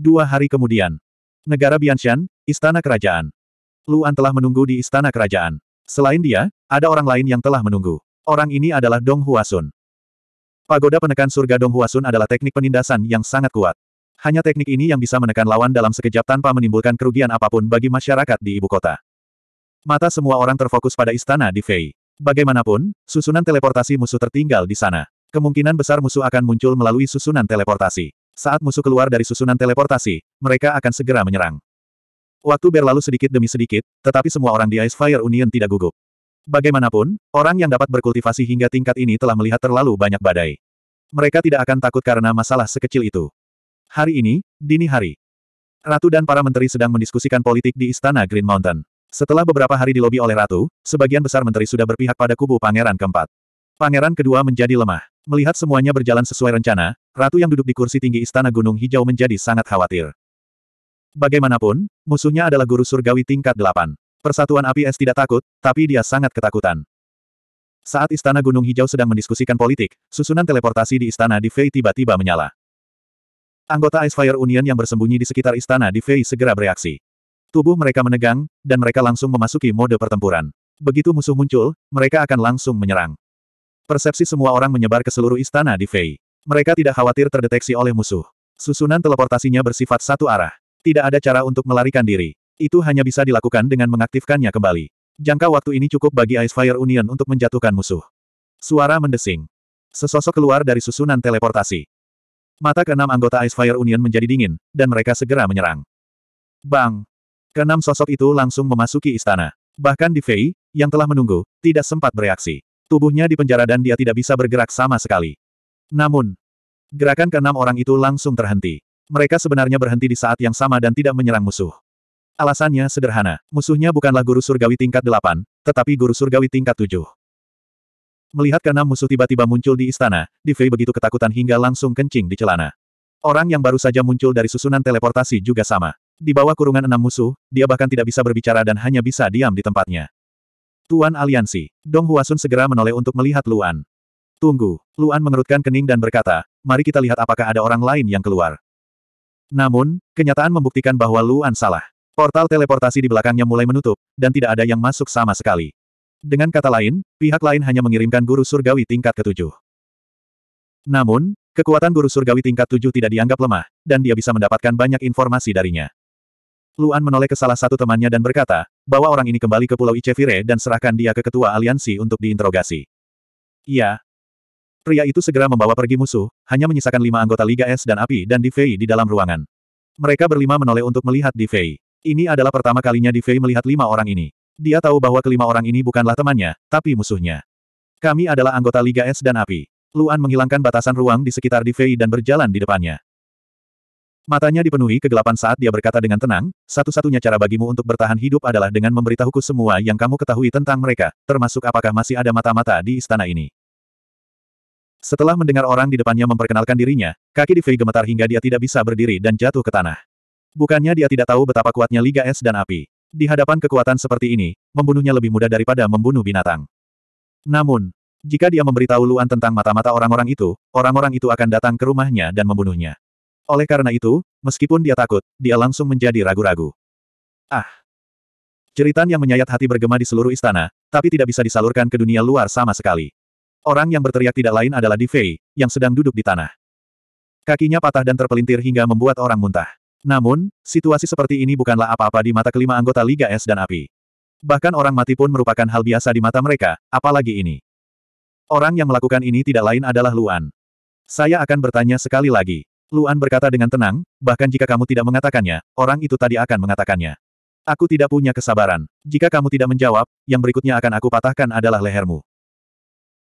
Dua hari kemudian. Negara Bianshan, Istana Kerajaan. Luan telah menunggu di Istana Kerajaan. Selain dia, ada orang lain yang telah menunggu. Orang ini adalah Dong Huasun. Pagoda penekan surga Dong Huasun adalah teknik penindasan yang sangat kuat. Hanya teknik ini yang bisa menekan lawan dalam sekejap tanpa menimbulkan kerugian apapun bagi masyarakat di ibu kota. Mata semua orang terfokus pada istana di Fei. Bagaimanapun, susunan teleportasi musuh tertinggal di sana. Kemungkinan besar musuh akan muncul melalui susunan teleportasi. Saat musuh keluar dari susunan teleportasi, mereka akan segera menyerang. Waktu berlalu sedikit demi sedikit, tetapi semua orang di Ice Fire Union tidak gugup. Bagaimanapun, orang yang dapat berkultivasi hingga tingkat ini telah melihat terlalu banyak badai. Mereka tidak akan takut karena masalah sekecil itu. Hari ini, dini hari. Ratu dan para menteri sedang mendiskusikan politik di Istana Green Mountain. Setelah beberapa hari dilobi oleh Ratu, sebagian besar menteri sudah berpihak pada kubu pangeran keempat. Pangeran kedua menjadi lemah. Melihat semuanya berjalan sesuai rencana, Ratu yang duduk di kursi tinggi Istana Gunung Hijau menjadi sangat khawatir. Bagaimanapun, musuhnya adalah guru surgawi tingkat delapan. Persatuan Api Es tidak takut, tapi dia sangat ketakutan. Saat Istana Gunung Hijau sedang mendiskusikan politik, susunan teleportasi di Istana di Fei tiba-tiba menyala. Anggota Ice Fire Union yang bersembunyi di sekitar Istana di Fei segera bereaksi. Tubuh mereka menegang, dan mereka langsung memasuki mode pertempuran. Begitu musuh muncul, mereka akan langsung menyerang. Persepsi semua orang menyebar ke seluruh istana di Fei. Mereka tidak khawatir terdeteksi oleh musuh. Susunan teleportasinya bersifat satu arah. Tidak ada cara untuk melarikan diri. Itu hanya bisa dilakukan dengan mengaktifkannya kembali. Jangka waktu ini cukup bagi Ice Fire Union untuk menjatuhkan musuh. Suara mendesing. Sesosok keluar dari susunan teleportasi. Mata keenam anggota Ice Fire Union menjadi dingin, dan mereka segera menyerang. Bang! Keenam sosok itu langsung memasuki istana. Bahkan di Fei, yang telah menunggu, tidak sempat bereaksi. Tubuhnya dipenjara dan dia tidak bisa bergerak sama sekali. Namun, gerakan keenam orang itu langsung terhenti. Mereka sebenarnya berhenti di saat yang sama dan tidak menyerang musuh. Alasannya sederhana, musuhnya bukanlah guru surgawi tingkat delapan, tetapi guru surgawi tingkat tujuh. Melihat keenam musuh tiba-tiba muncul di istana, Divei begitu ketakutan hingga langsung kencing di celana. Orang yang baru saja muncul dari susunan teleportasi juga sama. Di bawah kurungan enam musuh, dia bahkan tidak bisa berbicara dan hanya bisa diam di tempatnya. Tuan Aliansi, Dong Huasun segera menoleh untuk melihat Luan. Tunggu, Luan mengerutkan kening dan berkata, mari kita lihat apakah ada orang lain yang keluar. Namun, kenyataan membuktikan bahwa Luan salah. Portal teleportasi di belakangnya mulai menutup, dan tidak ada yang masuk sama sekali. Dengan kata lain, pihak lain hanya mengirimkan guru surgawi tingkat ketujuh. Namun, kekuatan guru surgawi tingkat tujuh tidak dianggap lemah, dan dia bisa mendapatkan banyak informasi darinya. Luan menoleh ke salah satu temannya dan berkata, bahwa orang ini kembali ke Pulau Icevire dan serahkan dia ke ketua aliansi untuk diinterogasi. Iya, Pria itu segera membawa pergi musuh, hanya menyisakan lima anggota Liga Es dan Api dan Divei di dalam ruangan. Mereka berlima menoleh untuk melihat Divei. Ini adalah pertama kalinya Divei melihat lima orang ini. Dia tahu bahwa kelima orang ini bukanlah temannya, tapi musuhnya. Kami adalah anggota Liga Es dan Api. Luan menghilangkan batasan ruang di sekitar Divei dan berjalan di depannya. Matanya dipenuhi kegelapan saat dia berkata dengan tenang, satu-satunya cara bagimu untuk bertahan hidup adalah dengan memberitahuku semua yang kamu ketahui tentang mereka, termasuk apakah masih ada mata-mata di istana ini. Setelah mendengar orang di depannya memperkenalkan dirinya, kaki Di gemetar hingga dia tidak bisa berdiri dan jatuh ke tanah. Bukannya dia tidak tahu betapa kuatnya Liga Es dan Api. Di hadapan kekuatan seperti ini, membunuhnya lebih mudah daripada membunuh binatang. Namun, jika dia memberitahu Luan tentang mata-mata orang-orang itu, orang-orang itu akan datang ke rumahnya dan membunuhnya. Oleh karena itu, meskipun dia takut, dia langsung menjadi ragu-ragu. Ah! Ceritan yang menyayat hati bergema di seluruh istana, tapi tidak bisa disalurkan ke dunia luar sama sekali. Orang yang berteriak tidak lain adalah Di Fei, yang sedang duduk di tanah. Kakinya patah dan terpelintir hingga membuat orang muntah. Namun, situasi seperti ini bukanlah apa-apa di mata kelima anggota Liga Es dan Api. Bahkan orang mati pun merupakan hal biasa di mata mereka, apalagi ini. Orang yang melakukan ini tidak lain adalah Luan. Saya akan bertanya sekali lagi. Luan berkata dengan tenang, bahkan jika kamu tidak mengatakannya, orang itu tadi akan mengatakannya. Aku tidak punya kesabaran. Jika kamu tidak menjawab, yang berikutnya akan aku patahkan adalah lehermu.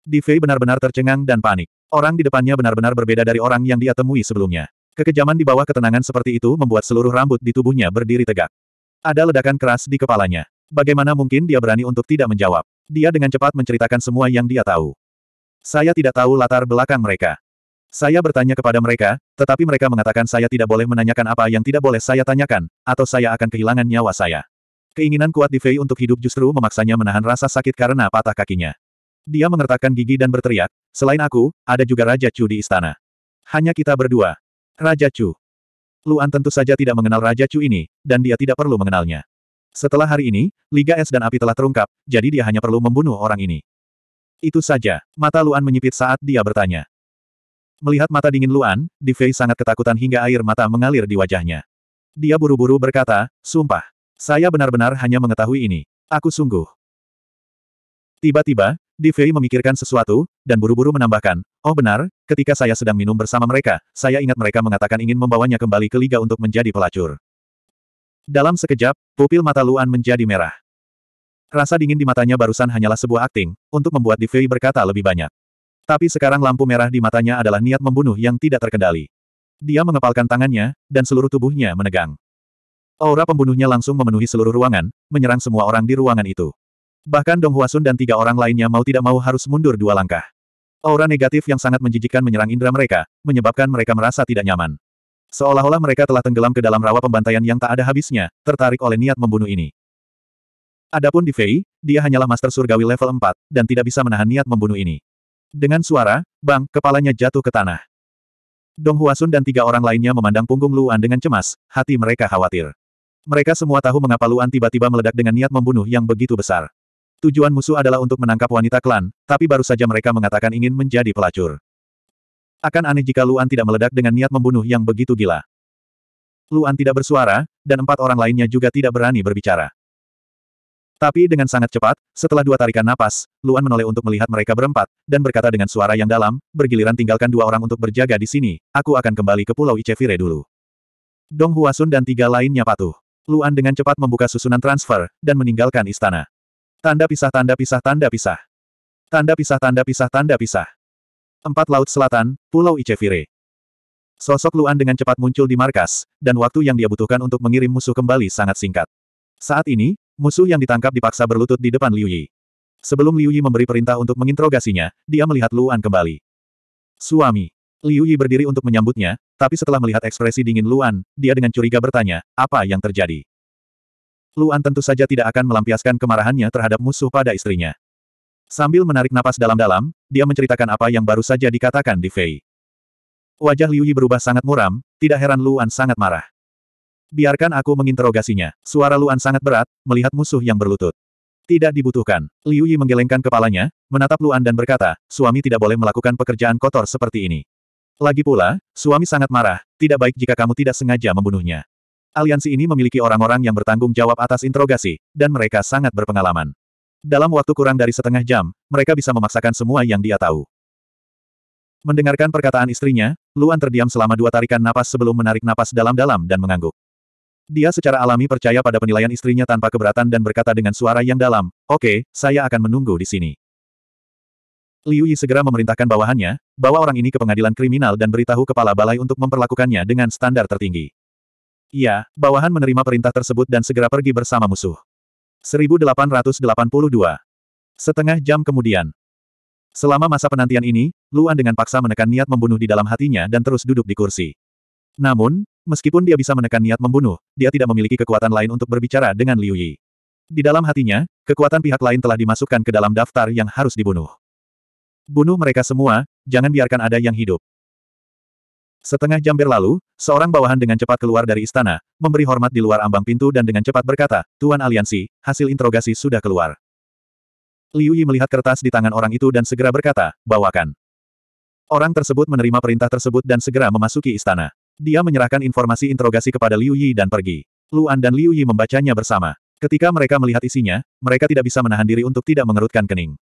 Di Fei benar-benar tercengang dan panik. Orang di depannya benar-benar berbeda dari orang yang dia temui sebelumnya. Kekejaman di bawah ketenangan seperti itu membuat seluruh rambut di tubuhnya berdiri tegak. Ada ledakan keras di kepalanya. Bagaimana mungkin dia berani untuk tidak menjawab? Dia dengan cepat menceritakan semua yang dia tahu. Saya tidak tahu latar belakang mereka. Saya bertanya kepada mereka, tetapi mereka mengatakan saya tidak boleh menanyakan apa yang tidak boleh saya tanyakan, atau saya akan kehilangan nyawa saya. Keinginan kuat di Fei untuk hidup justru memaksanya menahan rasa sakit karena patah kakinya. Dia mengertakkan gigi dan berteriak, selain aku, ada juga Raja Chu di istana. Hanya kita berdua. Raja Chu. Luan tentu saja tidak mengenal Raja Chu ini, dan dia tidak perlu mengenalnya. Setelah hari ini, Liga Es dan Api telah terungkap, jadi dia hanya perlu membunuh orang ini. Itu saja, mata Luan menyipit saat dia bertanya. Melihat mata dingin Luan, Di Fei sangat ketakutan hingga air mata mengalir di wajahnya. Dia buru-buru berkata, sumpah. Saya benar-benar hanya mengetahui ini. Aku sungguh. Tiba-tiba, di Fei memikirkan sesuatu, dan buru-buru menambahkan, Oh benar, ketika saya sedang minum bersama mereka, saya ingat mereka mengatakan ingin membawanya kembali ke Liga untuk menjadi pelacur. Dalam sekejap, pupil mata Luan menjadi merah. Rasa dingin di matanya barusan hanyalah sebuah akting, untuk membuat Di Fei berkata lebih banyak. Tapi sekarang lampu merah di matanya adalah niat membunuh yang tidak terkendali. Dia mengepalkan tangannya, dan seluruh tubuhnya menegang. Aura pembunuhnya langsung memenuhi seluruh ruangan, menyerang semua orang di ruangan itu. Bahkan Dong Huasun dan tiga orang lainnya mau tidak mau harus mundur dua langkah. Aura negatif yang sangat menjijikkan menyerang indera mereka, menyebabkan mereka merasa tidak nyaman. Seolah-olah mereka telah tenggelam ke dalam rawa pembantaian yang tak ada habisnya, tertarik oleh niat membunuh ini. Adapun di Fei, dia hanyalah Master Surgawi level 4, dan tidak bisa menahan niat membunuh ini. Dengan suara, bang, kepalanya jatuh ke tanah. Dong Huasun dan tiga orang lainnya memandang punggung Luan dengan cemas, hati mereka khawatir. Mereka semua tahu mengapa Luan tiba-tiba meledak dengan niat membunuh yang begitu besar. Tujuan musuh adalah untuk menangkap wanita klan, tapi baru saja mereka mengatakan ingin menjadi pelacur. Akan aneh jika Luan tidak meledak dengan niat membunuh yang begitu gila. Luan tidak bersuara, dan empat orang lainnya juga tidak berani berbicara. Tapi dengan sangat cepat, setelah dua tarikan napas, Luan menoleh untuk melihat mereka berempat, dan berkata dengan suara yang dalam, bergiliran tinggalkan dua orang untuk berjaga di sini, aku akan kembali ke Pulau Icevire dulu. Dong Huasun dan tiga lainnya patuh. Luan dengan cepat membuka susunan transfer, dan meninggalkan istana. Tanda pisah tanda pisah tanda pisah. Tanda pisah tanda pisah tanda pisah. Empat Laut Selatan, Pulau Icevire. Sosok Luan dengan cepat muncul di markas, dan waktu yang dia butuhkan untuk mengirim musuh kembali sangat singkat. Saat ini, musuh yang ditangkap dipaksa berlutut di depan Liu Yi. Sebelum Liu Yi memberi perintah untuk menginterogasinya, dia melihat Luan kembali. Suami. Liu Yi berdiri untuk menyambutnya, tapi setelah melihat ekspresi dingin Luan, dia dengan curiga bertanya, apa yang terjadi? Luan tentu saja tidak akan melampiaskan kemarahannya terhadap musuh pada istrinya. Sambil menarik napas dalam-dalam, dia menceritakan apa yang baru saja dikatakan di Fei. Wajah Liu Yi berubah sangat muram, tidak heran Luan sangat marah. Biarkan aku menginterogasinya. Suara Luan sangat berat, melihat musuh yang berlutut. Tidak dibutuhkan. Liu Yi menggelengkan kepalanya, menatap Luan dan berkata, suami tidak boleh melakukan pekerjaan kotor seperti ini. Lagi pula, suami sangat marah, tidak baik jika kamu tidak sengaja membunuhnya. Aliansi ini memiliki orang-orang yang bertanggung jawab atas interogasi, dan mereka sangat berpengalaman. Dalam waktu kurang dari setengah jam, mereka bisa memaksakan semua yang dia tahu. Mendengarkan perkataan istrinya, Luan terdiam selama dua tarikan napas sebelum menarik napas dalam-dalam dan mengangguk. Dia secara alami percaya pada penilaian istrinya tanpa keberatan dan berkata dengan suara yang dalam, Oke, okay, saya akan menunggu di sini. Liu Yi segera memerintahkan bawahannya, bawa orang ini ke pengadilan kriminal dan beritahu kepala balai untuk memperlakukannya dengan standar tertinggi. Iya, bawahan menerima perintah tersebut dan segera pergi bersama musuh. 1882. Setengah jam kemudian. Selama masa penantian ini, Luan dengan paksa menekan niat membunuh di dalam hatinya dan terus duduk di kursi. Namun, meskipun dia bisa menekan niat membunuh, dia tidak memiliki kekuatan lain untuk berbicara dengan Liu Yi. Di dalam hatinya, kekuatan pihak lain telah dimasukkan ke dalam daftar yang harus dibunuh. Bunuh mereka semua, jangan biarkan ada yang hidup. Setengah jam berlalu, seorang bawahan dengan cepat keluar dari istana, memberi hormat di luar ambang pintu dan dengan cepat berkata, Tuan Aliansi, hasil interogasi sudah keluar. Liu Yi melihat kertas di tangan orang itu dan segera berkata, bawakan. Orang tersebut menerima perintah tersebut dan segera memasuki istana. Dia menyerahkan informasi interogasi kepada Liu Yi dan pergi. Luan dan Liu Yi membacanya bersama. Ketika mereka melihat isinya, mereka tidak bisa menahan diri untuk tidak mengerutkan kening.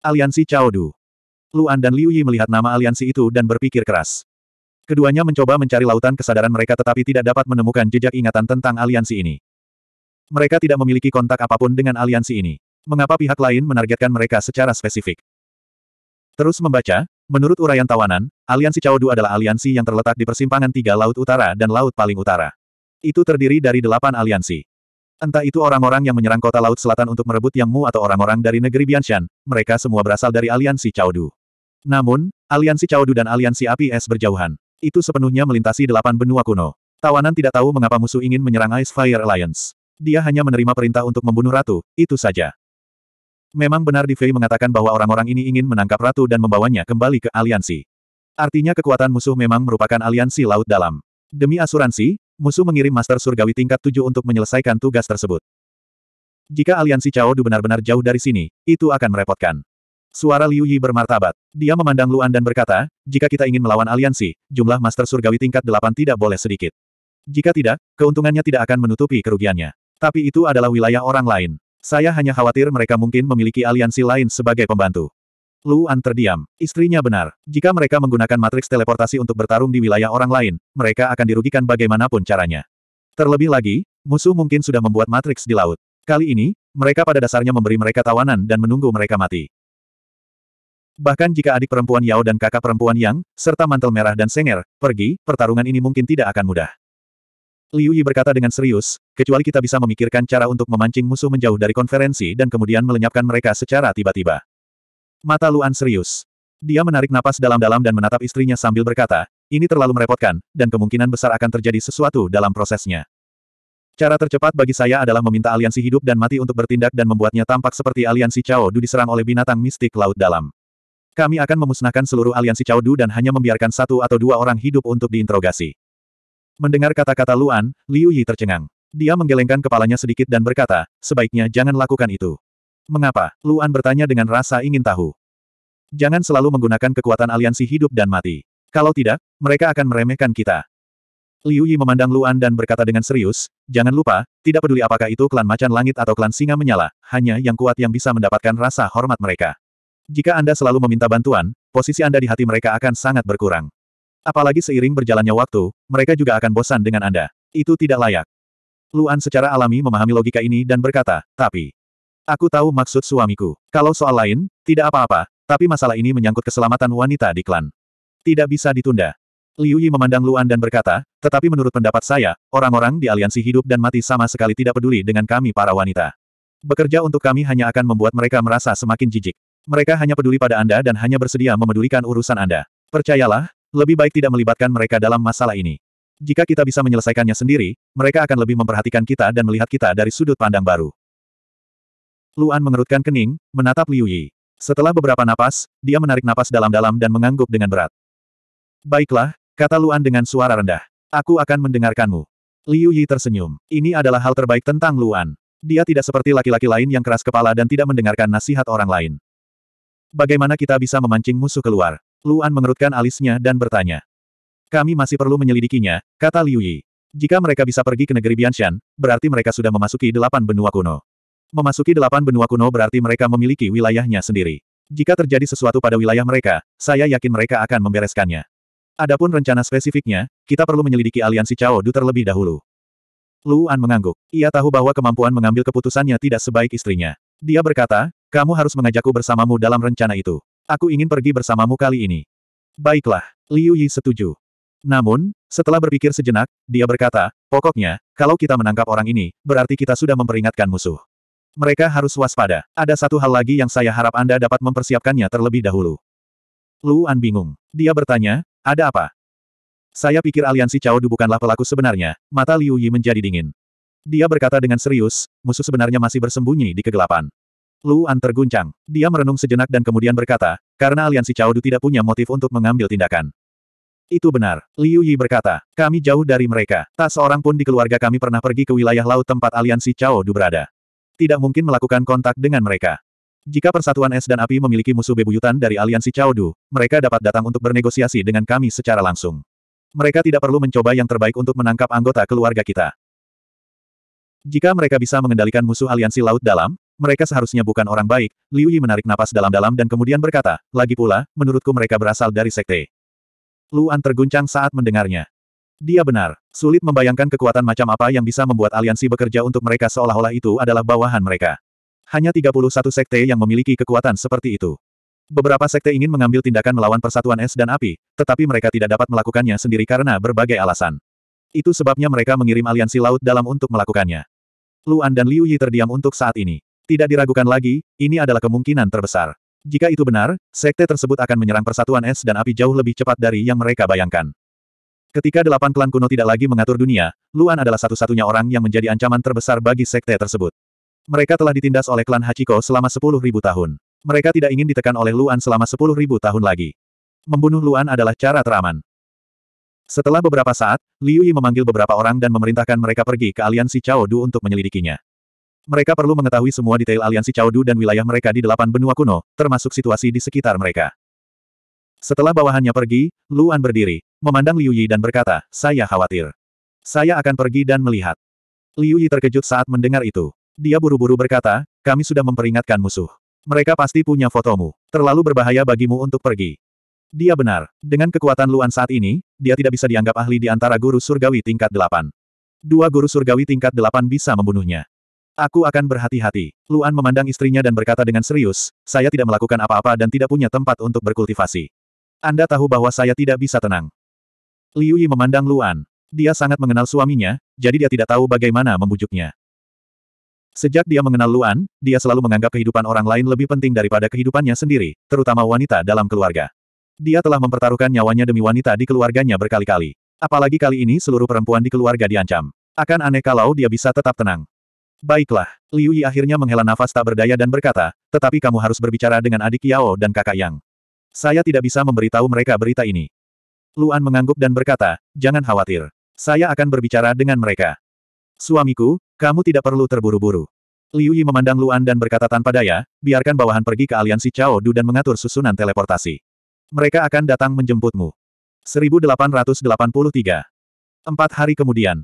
Aliansi Chao Du. Luan dan Liu Yi melihat nama aliansi itu dan berpikir keras. Keduanya mencoba mencari lautan kesadaran mereka tetapi tidak dapat menemukan jejak ingatan tentang aliansi ini. Mereka tidak memiliki kontak apapun dengan aliansi ini. Mengapa pihak lain menargetkan mereka secara spesifik? Terus membaca, menurut uraian tawanan, aliansi Chaodu adalah aliansi yang terletak di persimpangan tiga laut utara dan laut paling utara. Itu terdiri dari delapan aliansi. Entah itu orang-orang yang menyerang kota laut selatan untuk merebut Yang Mu atau orang-orang dari negeri Bianshan, mereka semua berasal dari aliansi Chaodu. Namun, aliansi Chaodu dan aliansi api es berjauhan. Itu sepenuhnya melintasi delapan benua kuno. Tawanan tidak tahu mengapa musuh ingin menyerang Ice Fire Alliance. Dia hanya menerima perintah untuk membunuh ratu, itu saja. Memang benar Di Fei mengatakan bahwa orang-orang ini ingin menangkap ratu dan membawanya kembali ke aliansi. Artinya kekuatan musuh memang merupakan aliansi laut dalam. Demi asuransi, musuh mengirim Master Surgawi tingkat 7 untuk menyelesaikan tugas tersebut. Jika aliansi Cao Du benar-benar jauh dari sini, itu akan merepotkan. Suara Liu Yi bermartabat. Dia memandang Luan dan berkata, jika kita ingin melawan aliansi, jumlah Master Surgawi tingkat delapan tidak boleh sedikit. Jika tidak, keuntungannya tidak akan menutupi kerugiannya. Tapi itu adalah wilayah orang lain. Saya hanya khawatir mereka mungkin memiliki aliansi lain sebagai pembantu. Luan terdiam. Istrinya benar. Jika mereka menggunakan matriks teleportasi untuk bertarung di wilayah orang lain, mereka akan dirugikan bagaimanapun caranya. Terlebih lagi, musuh mungkin sudah membuat matriks di laut. Kali ini, mereka pada dasarnya memberi mereka tawanan dan menunggu mereka mati. Bahkan jika adik perempuan Yao dan kakak perempuan Yang, serta mantel merah dan Senger, pergi, pertarungan ini mungkin tidak akan mudah. Liu Yi berkata dengan serius, kecuali kita bisa memikirkan cara untuk memancing musuh menjauh dari konferensi dan kemudian melenyapkan mereka secara tiba-tiba. Mata Luan serius. Dia menarik napas dalam-dalam dan menatap istrinya sambil berkata, ini terlalu merepotkan, dan kemungkinan besar akan terjadi sesuatu dalam prosesnya. Cara tercepat bagi saya adalah meminta aliansi hidup dan mati untuk bertindak dan membuatnya tampak seperti aliansi Chao Du diserang oleh binatang mistik laut dalam. Kami akan memusnahkan seluruh aliansi Caodu dan hanya membiarkan satu atau dua orang hidup untuk diinterogasi. Mendengar kata-kata Luan, Liu Yi tercengang. Dia menggelengkan kepalanya sedikit dan berkata, sebaiknya jangan lakukan itu. Mengapa? Luan bertanya dengan rasa ingin tahu. Jangan selalu menggunakan kekuatan aliansi hidup dan mati. Kalau tidak, mereka akan meremehkan kita. Liu Yi memandang Luan dan berkata dengan serius, jangan lupa, tidak peduli apakah itu klan macan langit atau klan singa menyala, hanya yang kuat yang bisa mendapatkan rasa hormat mereka. Jika Anda selalu meminta bantuan, posisi Anda di hati mereka akan sangat berkurang. Apalagi seiring berjalannya waktu, mereka juga akan bosan dengan Anda. Itu tidak layak. Luan secara alami memahami logika ini dan berkata, tapi... Aku tahu maksud suamiku. Kalau soal lain, tidak apa-apa, tapi masalah ini menyangkut keselamatan wanita di klan. Tidak bisa ditunda. Liu Yi memandang Luan dan berkata, tetapi menurut pendapat saya, orang-orang di aliansi hidup dan mati sama sekali tidak peduli dengan kami para wanita. Bekerja untuk kami hanya akan membuat mereka merasa semakin jijik. Mereka hanya peduli pada Anda dan hanya bersedia memedulikan urusan Anda. Percayalah, lebih baik tidak melibatkan mereka dalam masalah ini. Jika kita bisa menyelesaikannya sendiri, mereka akan lebih memperhatikan kita dan melihat kita dari sudut pandang baru. Luan mengerutkan kening, menatap Liu Yi. Setelah beberapa napas, dia menarik napas dalam-dalam dan mengangguk dengan berat. Baiklah, kata Luan dengan suara rendah. Aku akan mendengarkanmu. Liu Yi tersenyum. Ini adalah hal terbaik tentang Luan. Dia tidak seperti laki-laki lain yang keras kepala dan tidak mendengarkan nasihat orang lain. Bagaimana kita bisa memancing musuh keluar? Luan mengerutkan alisnya dan bertanya. Kami masih perlu menyelidikinya, kata Liu Yi. Jika mereka bisa pergi ke negeri Bianshan, berarti mereka sudah memasuki delapan benua kuno. Memasuki delapan benua kuno berarti mereka memiliki wilayahnya sendiri. Jika terjadi sesuatu pada wilayah mereka, saya yakin mereka akan membereskannya. Adapun rencana spesifiknya, kita perlu menyelidiki aliansi Cao Du terlebih dahulu. Luan mengangguk. Ia tahu bahwa kemampuan mengambil keputusannya tidak sebaik istrinya. Dia berkata, kamu harus mengajakku bersamamu dalam rencana itu. Aku ingin pergi bersamamu kali ini. Baiklah, Liu Yi setuju. Namun, setelah berpikir sejenak, dia berkata, pokoknya, kalau kita menangkap orang ini, berarti kita sudah memperingatkan musuh. Mereka harus waspada. Ada satu hal lagi yang saya harap Anda dapat mempersiapkannya terlebih dahulu. Luan bingung. Dia bertanya, ada apa? Saya pikir aliansi Cao Du bukanlah pelaku sebenarnya, mata Liu Yi menjadi dingin. Dia berkata dengan serius, musuh sebenarnya masih bersembunyi di kegelapan. Luan terguncang. Dia merenung sejenak dan kemudian berkata, karena aliansi Chaodu tidak punya motif untuk mengambil tindakan. Itu benar, Liu Yi berkata, kami jauh dari mereka. Tak seorang pun di keluarga kami pernah pergi ke wilayah laut tempat aliansi Chaodu berada. Tidak mungkin melakukan kontak dengan mereka. Jika persatuan es dan api memiliki musuh bebuyutan dari aliansi Chaodu, mereka dapat datang untuk bernegosiasi dengan kami secara langsung. Mereka tidak perlu mencoba yang terbaik untuk menangkap anggota keluarga kita. Jika mereka bisa mengendalikan musuh aliansi laut dalam, mereka seharusnya bukan orang baik, Liu Yi menarik napas dalam-dalam dan kemudian berkata, lagi pula, menurutku mereka berasal dari sekte. Luan terguncang saat mendengarnya. Dia benar, sulit membayangkan kekuatan macam apa yang bisa membuat aliansi bekerja untuk mereka seolah-olah itu adalah bawahan mereka. Hanya 31 sekte yang memiliki kekuatan seperti itu. Beberapa sekte ingin mengambil tindakan melawan persatuan es dan api, tetapi mereka tidak dapat melakukannya sendiri karena berbagai alasan. Itu sebabnya mereka mengirim aliansi laut dalam untuk melakukannya. Luan dan Liu Yi terdiam untuk saat ini. Tidak diragukan lagi, ini adalah kemungkinan terbesar. Jika itu benar, sekte tersebut akan menyerang persatuan es dan api jauh lebih cepat dari yang mereka bayangkan. Ketika delapan klan kuno tidak lagi mengatur dunia, Luan adalah satu-satunya orang yang menjadi ancaman terbesar bagi sekte tersebut. Mereka telah ditindas oleh klan Hachiko selama sepuluh ribu tahun. Mereka tidak ingin ditekan oleh Luan selama sepuluh ribu tahun lagi. Membunuh Luan adalah cara teraman. Setelah beberapa saat, Liu Yi memanggil beberapa orang dan memerintahkan mereka pergi ke aliansi Chao Du untuk menyelidikinya. Mereka perlu mengetahui semua detail aliansi Caudu dan wilayah mereka di delapan benua kuno, termasuk situasi di sekitar mereka. Setelah bawahannya pergi, Luan berdiri, memandang Liu Yi dan berkata, saya khawatir. Saya akan pergi dan melihat. Liu Yi terkejut saat mendengar itu. Dia buru-buru berkata, kami sudah memperingatkan musuh. Mereka pasti punya fotomu. Terlalu berbahaya bagimu untuk pergi. Dia benar. Dengan kekuatan Luan saat ini, dia tidak bisa dianggap ahli di antara guru surgawi tingkat delapan. Dua guru surgawi tingkat delapan bisa membunuhnya. Aku akan berhati-hati. Luan memandang istrinya dan berkata dengan serius, saya tidak melakukan apa-apa dan tidak punya tempat untuk berkultivasi. Anda tahu bahwa saya tidak bisa tenang. Liu Yi memandang Luan. Dia sangat mengenal suaminya, jadi dia tidak tahu bagaimana membujuknya. Sejak dia mengenal Luan, dia selalu menganggap kehidupan orang lain lebih penting daripada kehidupannya sendiri, terutama wanita dalam keluarga. Dia telah mempertaruhkan nyawanya demi wanita di keluarganya berkali-kali. Apalagi kali ini seluruh perempuan di keluarga diancam. Akan aneh kalau dia bisa tetap tenang. Baiklah, Liu Yi akhirnya menghela nafas tak berdaya dan berkata, tetapi kamu harus berbicara dengan adik Yao dan kakak Yang. Saya tidak bisa memberitahu mereka berita ini. Luan mengangguk dan berkata, jangan khawatir. Saya akan berbicara dengan mereka. Suamiku, kamu tidak perlu terburu-buru. Liu Yi memandang Luan dan berkata tanpa daya, biarkan bawahan pergi ke aliansi Chao Du dan mengatur susunan teleportasi. Mereka akan datang menjemputmu. 1883 Empat hari kemudian,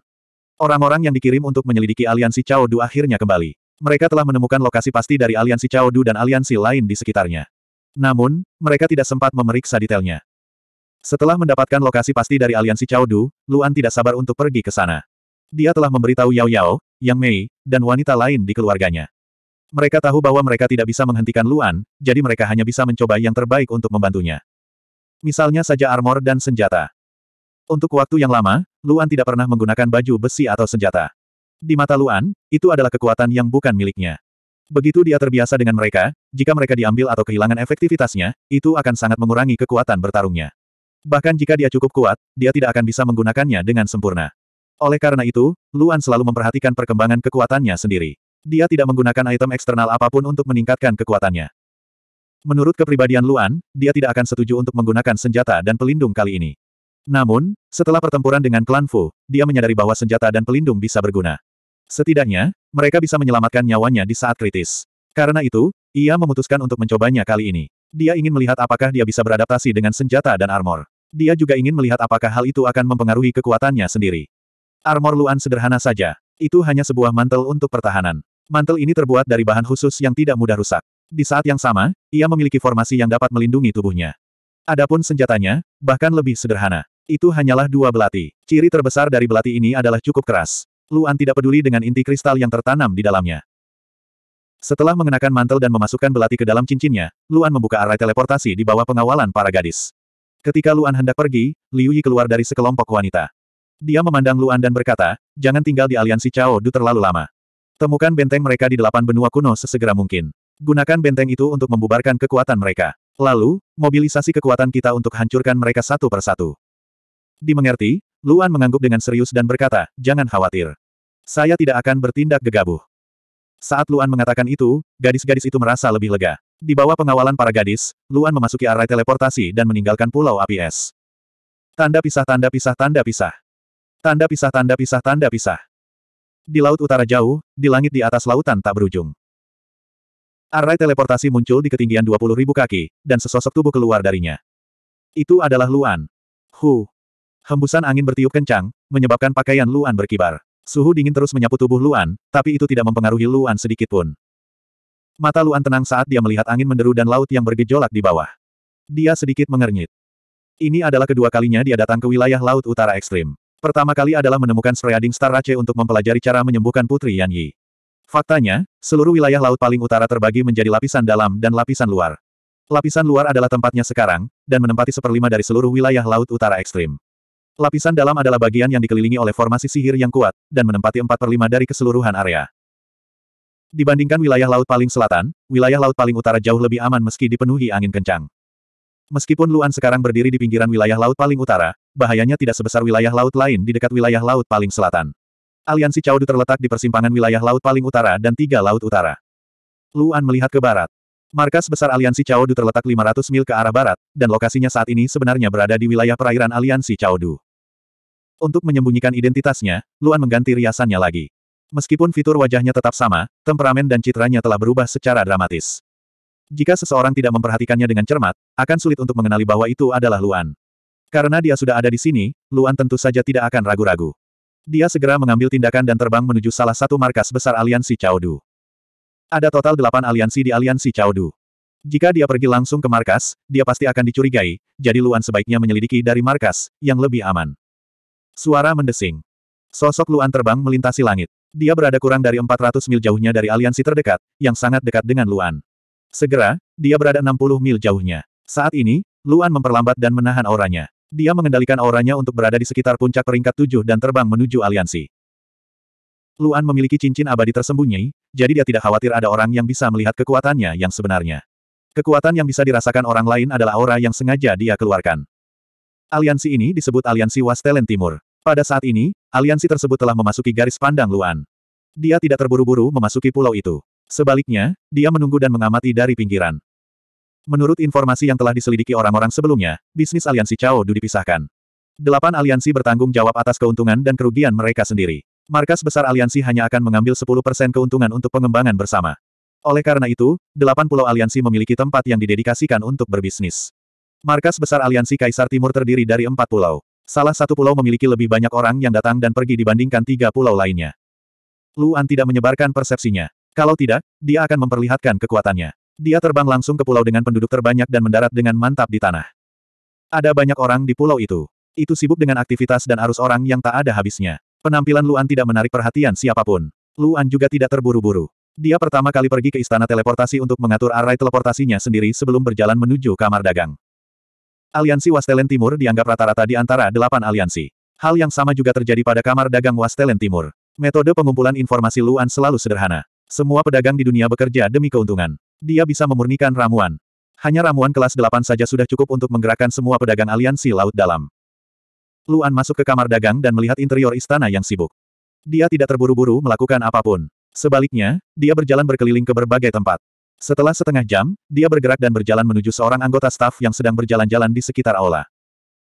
Orang-orang yang dikirim untuk menyelidiki aliansi Chao Du akhirnya kembali. Mereka telah menemukan lokasi pasti dari aliansi Chao Du dan aliansi lain di sekitarnya. Namun, mereka tidak sempat memeriksa detailnya. Setelah mendapatkan lokasi pasti dari aliansi Chao Du, Luan tidak sabar untuk pergi ke sana. Dia telah memberitahu Yao Yao, Yang Mei, dan wanita lain di keluarganya. Mereka tahu bahwa mereka tidak bisa menghentikan Luan, jadi mereka hanya bisa mencoba yang terbaik untuk membantunya. Misalnya saja armor dan senjata. Untuk waktu yang lama, Luan tidak pernah menggunakan baju besi atau senjata. Di mata Luan, itu adalah kekuatan yang bukan miliknya. Begitu dia terbiasa dengan mereka, jika mereka diambil atau kehilangan efektivitasnya, itu akan sangat mengurangi kekuatan bertarungnya. Bahkan jika dia cukup kuat, dia tidak akan bisa menggunakannya dengan sempurna. Oleh karena itu, Luan selalu memperhatikan perkembangan kekuatannya sendiri. Dia tidak menggunakan item eksternal apapun untuk meningkatkan kekuatannya. Menurut kepribadian Luan, dia tidak akan setuju untuk menggunakan senjata dan pelindung kali ini. Namun, setelah pertempuran dengan klan Fu, dia menyadari bahwa senjata dan pelindung bisa berguna. Setidaknya, mereka bisa menyelamatkan nyawanya di saat kritis. Karena itu, ia memutuskan untuk mencobanya kali ini. Dia ingin melihat apakah dia bisa beradaptasi dengan senjata dan armor. Dia juga ingin melihat apakah hal itu akan mempengaruhi kekuatannya sendiri. Armor Luan sederhana saja. Itu hanya sebuah mantel untuk pertahanan. Mantel ini terbuat dari bahan khusus yang tidak mudah rusak. Di saat yang sama, ia memiliki formasi yang dapat melindungi tubuhnya. Adapun senjatanya, bahkan lebih sederhana. Itu hanyalah dua belati. Ciri terbesar dari belati ini adalah cukup keras. Luan tidak peduli dengan inti kristal yang tertanam di dalamnya. Setelah mengenakan mantel dan memasukkan belati ke dalam cincinnya, Luan membuka arai teleportasi di bawah pengawalan para gadis. Ketika Luan hendak pergi, Liu Yi keluar dari sekelompok wanita. Dia memandang Luan dan berkata, jangan tinggal di aliansi Chao Du terlalu lama. Temukan benteng mereka di delapan benua kuno sesegera mungkin. Gunakan benteng itu untuk membubarkan kekuatan mereka. Lalu, mobilisasi kekuatan kita untuk hancurkan mereka satu persatu. Dimengerti, Luan mengangguk dengan serius dan berkata, jangan khawatir. Saya tidak akan bertindak gegabah. Saat Luan mengatakan itu, gadis-gadis itu merasa lebih lega. Di bawah pengawalan para gadis, Luan memasuki arai teleportasi dan meninggalkan pulau api es. Tanda pisah tanda pisah tanda pisah. Tanda pisah tanda pisah tanda pisah. Di laut utara jauh, di langit di atas lautan tak berujung. Arai teleportasi muncul di ketinggian 20.000 kaki, dan sesosok tubuh keluar darinya. Itu adalah Luan. Hu. Hembusan angin bertiup kencang, menyebabkan pakaian Luan berkibar. Suhu dingin terus menyapu tubuh Luan, tapi itu tidak mempengaruhi Luan sedikit pun. Mata Luan tenang saat dia melihat angin menderu dan laut yang bergejolak di bawah. Dia sedikit mengernyit. Ini adalah kedua kalinya dia datang ke wilayah laut utara ekstrim. Pertama kali adalah menemukan Spreading Star Rache untuk mempelajari cara menyembuhkan Putri Yan Yi. Faktanya, seluruh wilayah laut paling utara terbagi menjadi lapisan dalam dan lapisan luar. Lapisan luar adalah tempatnya sekarang, dan menempati seperlima dari seluruh wilayah laut utara ekstrim. Lapisan dalam adalah bagian yang dikelilingi oleh formasi sihir yang kuat, dan menempati 4 per 5 dari keseluruhan area. Dibandingkan wilayah laut paling selatan, wilayah laut paling utara jauh lebih aman meski dipenuhi angin kencang. Meskipun Luan sekarang berdiri di pinggiran wilayah laut paling utara, bahayanya tidak sebesar wilayah laut lain di dekat wilayah laut paling selatan. Aliansi Chaudu terletak di persimpangan wilayah laut paling utara dan tiga laut utara. Luan melihat ke barat. Markas besar Aliansi Chaudu terletak 500 mil ke arah barat, dan lokasinya saat ini sebenarnya berada di wilayah perairan Aliansi Chaudu. Untuk menyembunyikan identitasnya, Luan mengganti riasannya lagi. Meskipun fitur wajahnya tetap sama, temperamen dan citranya telah berubah secara dramatis. Jika seseorang tidak memperhatikannya dengan cermat, akan sulit untuk mengenali bahwa itu adalah Luan. Karena dia sudah ada di sini, Luan tentu saja tidak akan ragu-ragu. Dia segera mengambil tindakan dan terbang menuju salah satu markas besar aliansi Chaodu. Ada total delapan aliansi di aliansi Chaodu. Jika dia pergi langsung ke markas, dia pasti akan dicurigai, jadi Luan sebaiknya menyelidiki dari markas, yang lebih aman. Suara mendesing. Sosok Luan terbang melintasi langit. Dia berada kurang dari 400 mil jauhnya dari aliansi terdekat, yang sangat dekat dengan Luan. Segera, dia berada 60 mil jauhnya. Saat ini, Luan memperlambat dan menahan auranya. Dia mengendalikan auranya untuk berada di sekitar puncak peringkat 7 dan terbang menuju aliansi. Luan memiliki cincin abadi tersembunyi, jadi dia tidak khawatir ada orang yang bisa melihat kekuatannya yang sebenarnya. Kekuatan yang bisa dirasakan orang lain adalah aura yang sengaja dia keluarkan. Aliansi ini disebut Aliansi Wastelen Timur. Pada saat ini, aliansi tersebut telah memasuki garis pandang Luan. Dia tidak terburu-buru memasuki pulau itu. Sebaliknya, dia menunggu dan mengamati dari pinggiran. Menurut informasi yang telah diselidiki orang-orang sebelumnya, bisnis aliansi Chao Du dipisahkan. Delapan aliansi bertanggung jawab atas keuntungan dan kerugian mereka sendiri. Markas besar aliansi hanya akan mengambil 10% keuntungan untuk pengembangan bersama. Oleh karena itu, delapan pulau aliansi memiliki tempat yang didedikasikan untuk berbisnis. Markas besar aliansi Kaisar Timur terdiri dari empat pulau. Salah satu pulau memiliki lebih banyak orang yang datang dan pergi dibandingkan tiga pulau lainnya. Luan tidak menyebarkan persepsinya. Kalau tidak, dia akan memperlihatkan kekuatannya. Dia terbang langsung ke pulau dengan penduduk terbanyak dan mendarat dengan mantap di tanah. Ada banyak orang di pulau itu. Itu sibuk dengan aktivitas dan arus orang yang tak ada habisnya. Penampilan Luan tidak menarik perhatian siapapun. Luan juga tidak terburu-buru. Dia pertama kali pergi ke istana teleportasi untuk mengatur arai teleportasinya sendiri sebelum berjalan menuju kamar dagang. Aliansi Wastelen Timur dianggap rata-rata di antara delapan aliansi. Hal yang sama juga terjadi pada Kamar Dagang Wastelen Timur. Metode pengumpulan informasi Luan selalu sederhana. Semua pedagang di dunia bekerja demi keuntungan. Dia bisa memurnikan ramuan. Hanya ramuan kelas delapan saja sudah cukup untuk menggerakkan semua pedagang aliansi laut dalam. Luan masuk ke kamar dagang dan melihat interior istana yang sibuk. Dia tidak terburu-buru melakukan apapun. Sebaliknya, dia berjalan berkeliling ke berbagai tempat. Setelah setengah jam, dia bergerak dan berjalan menuju seorang anggota staf yang sedang berjalan-jalan di sekitar aula.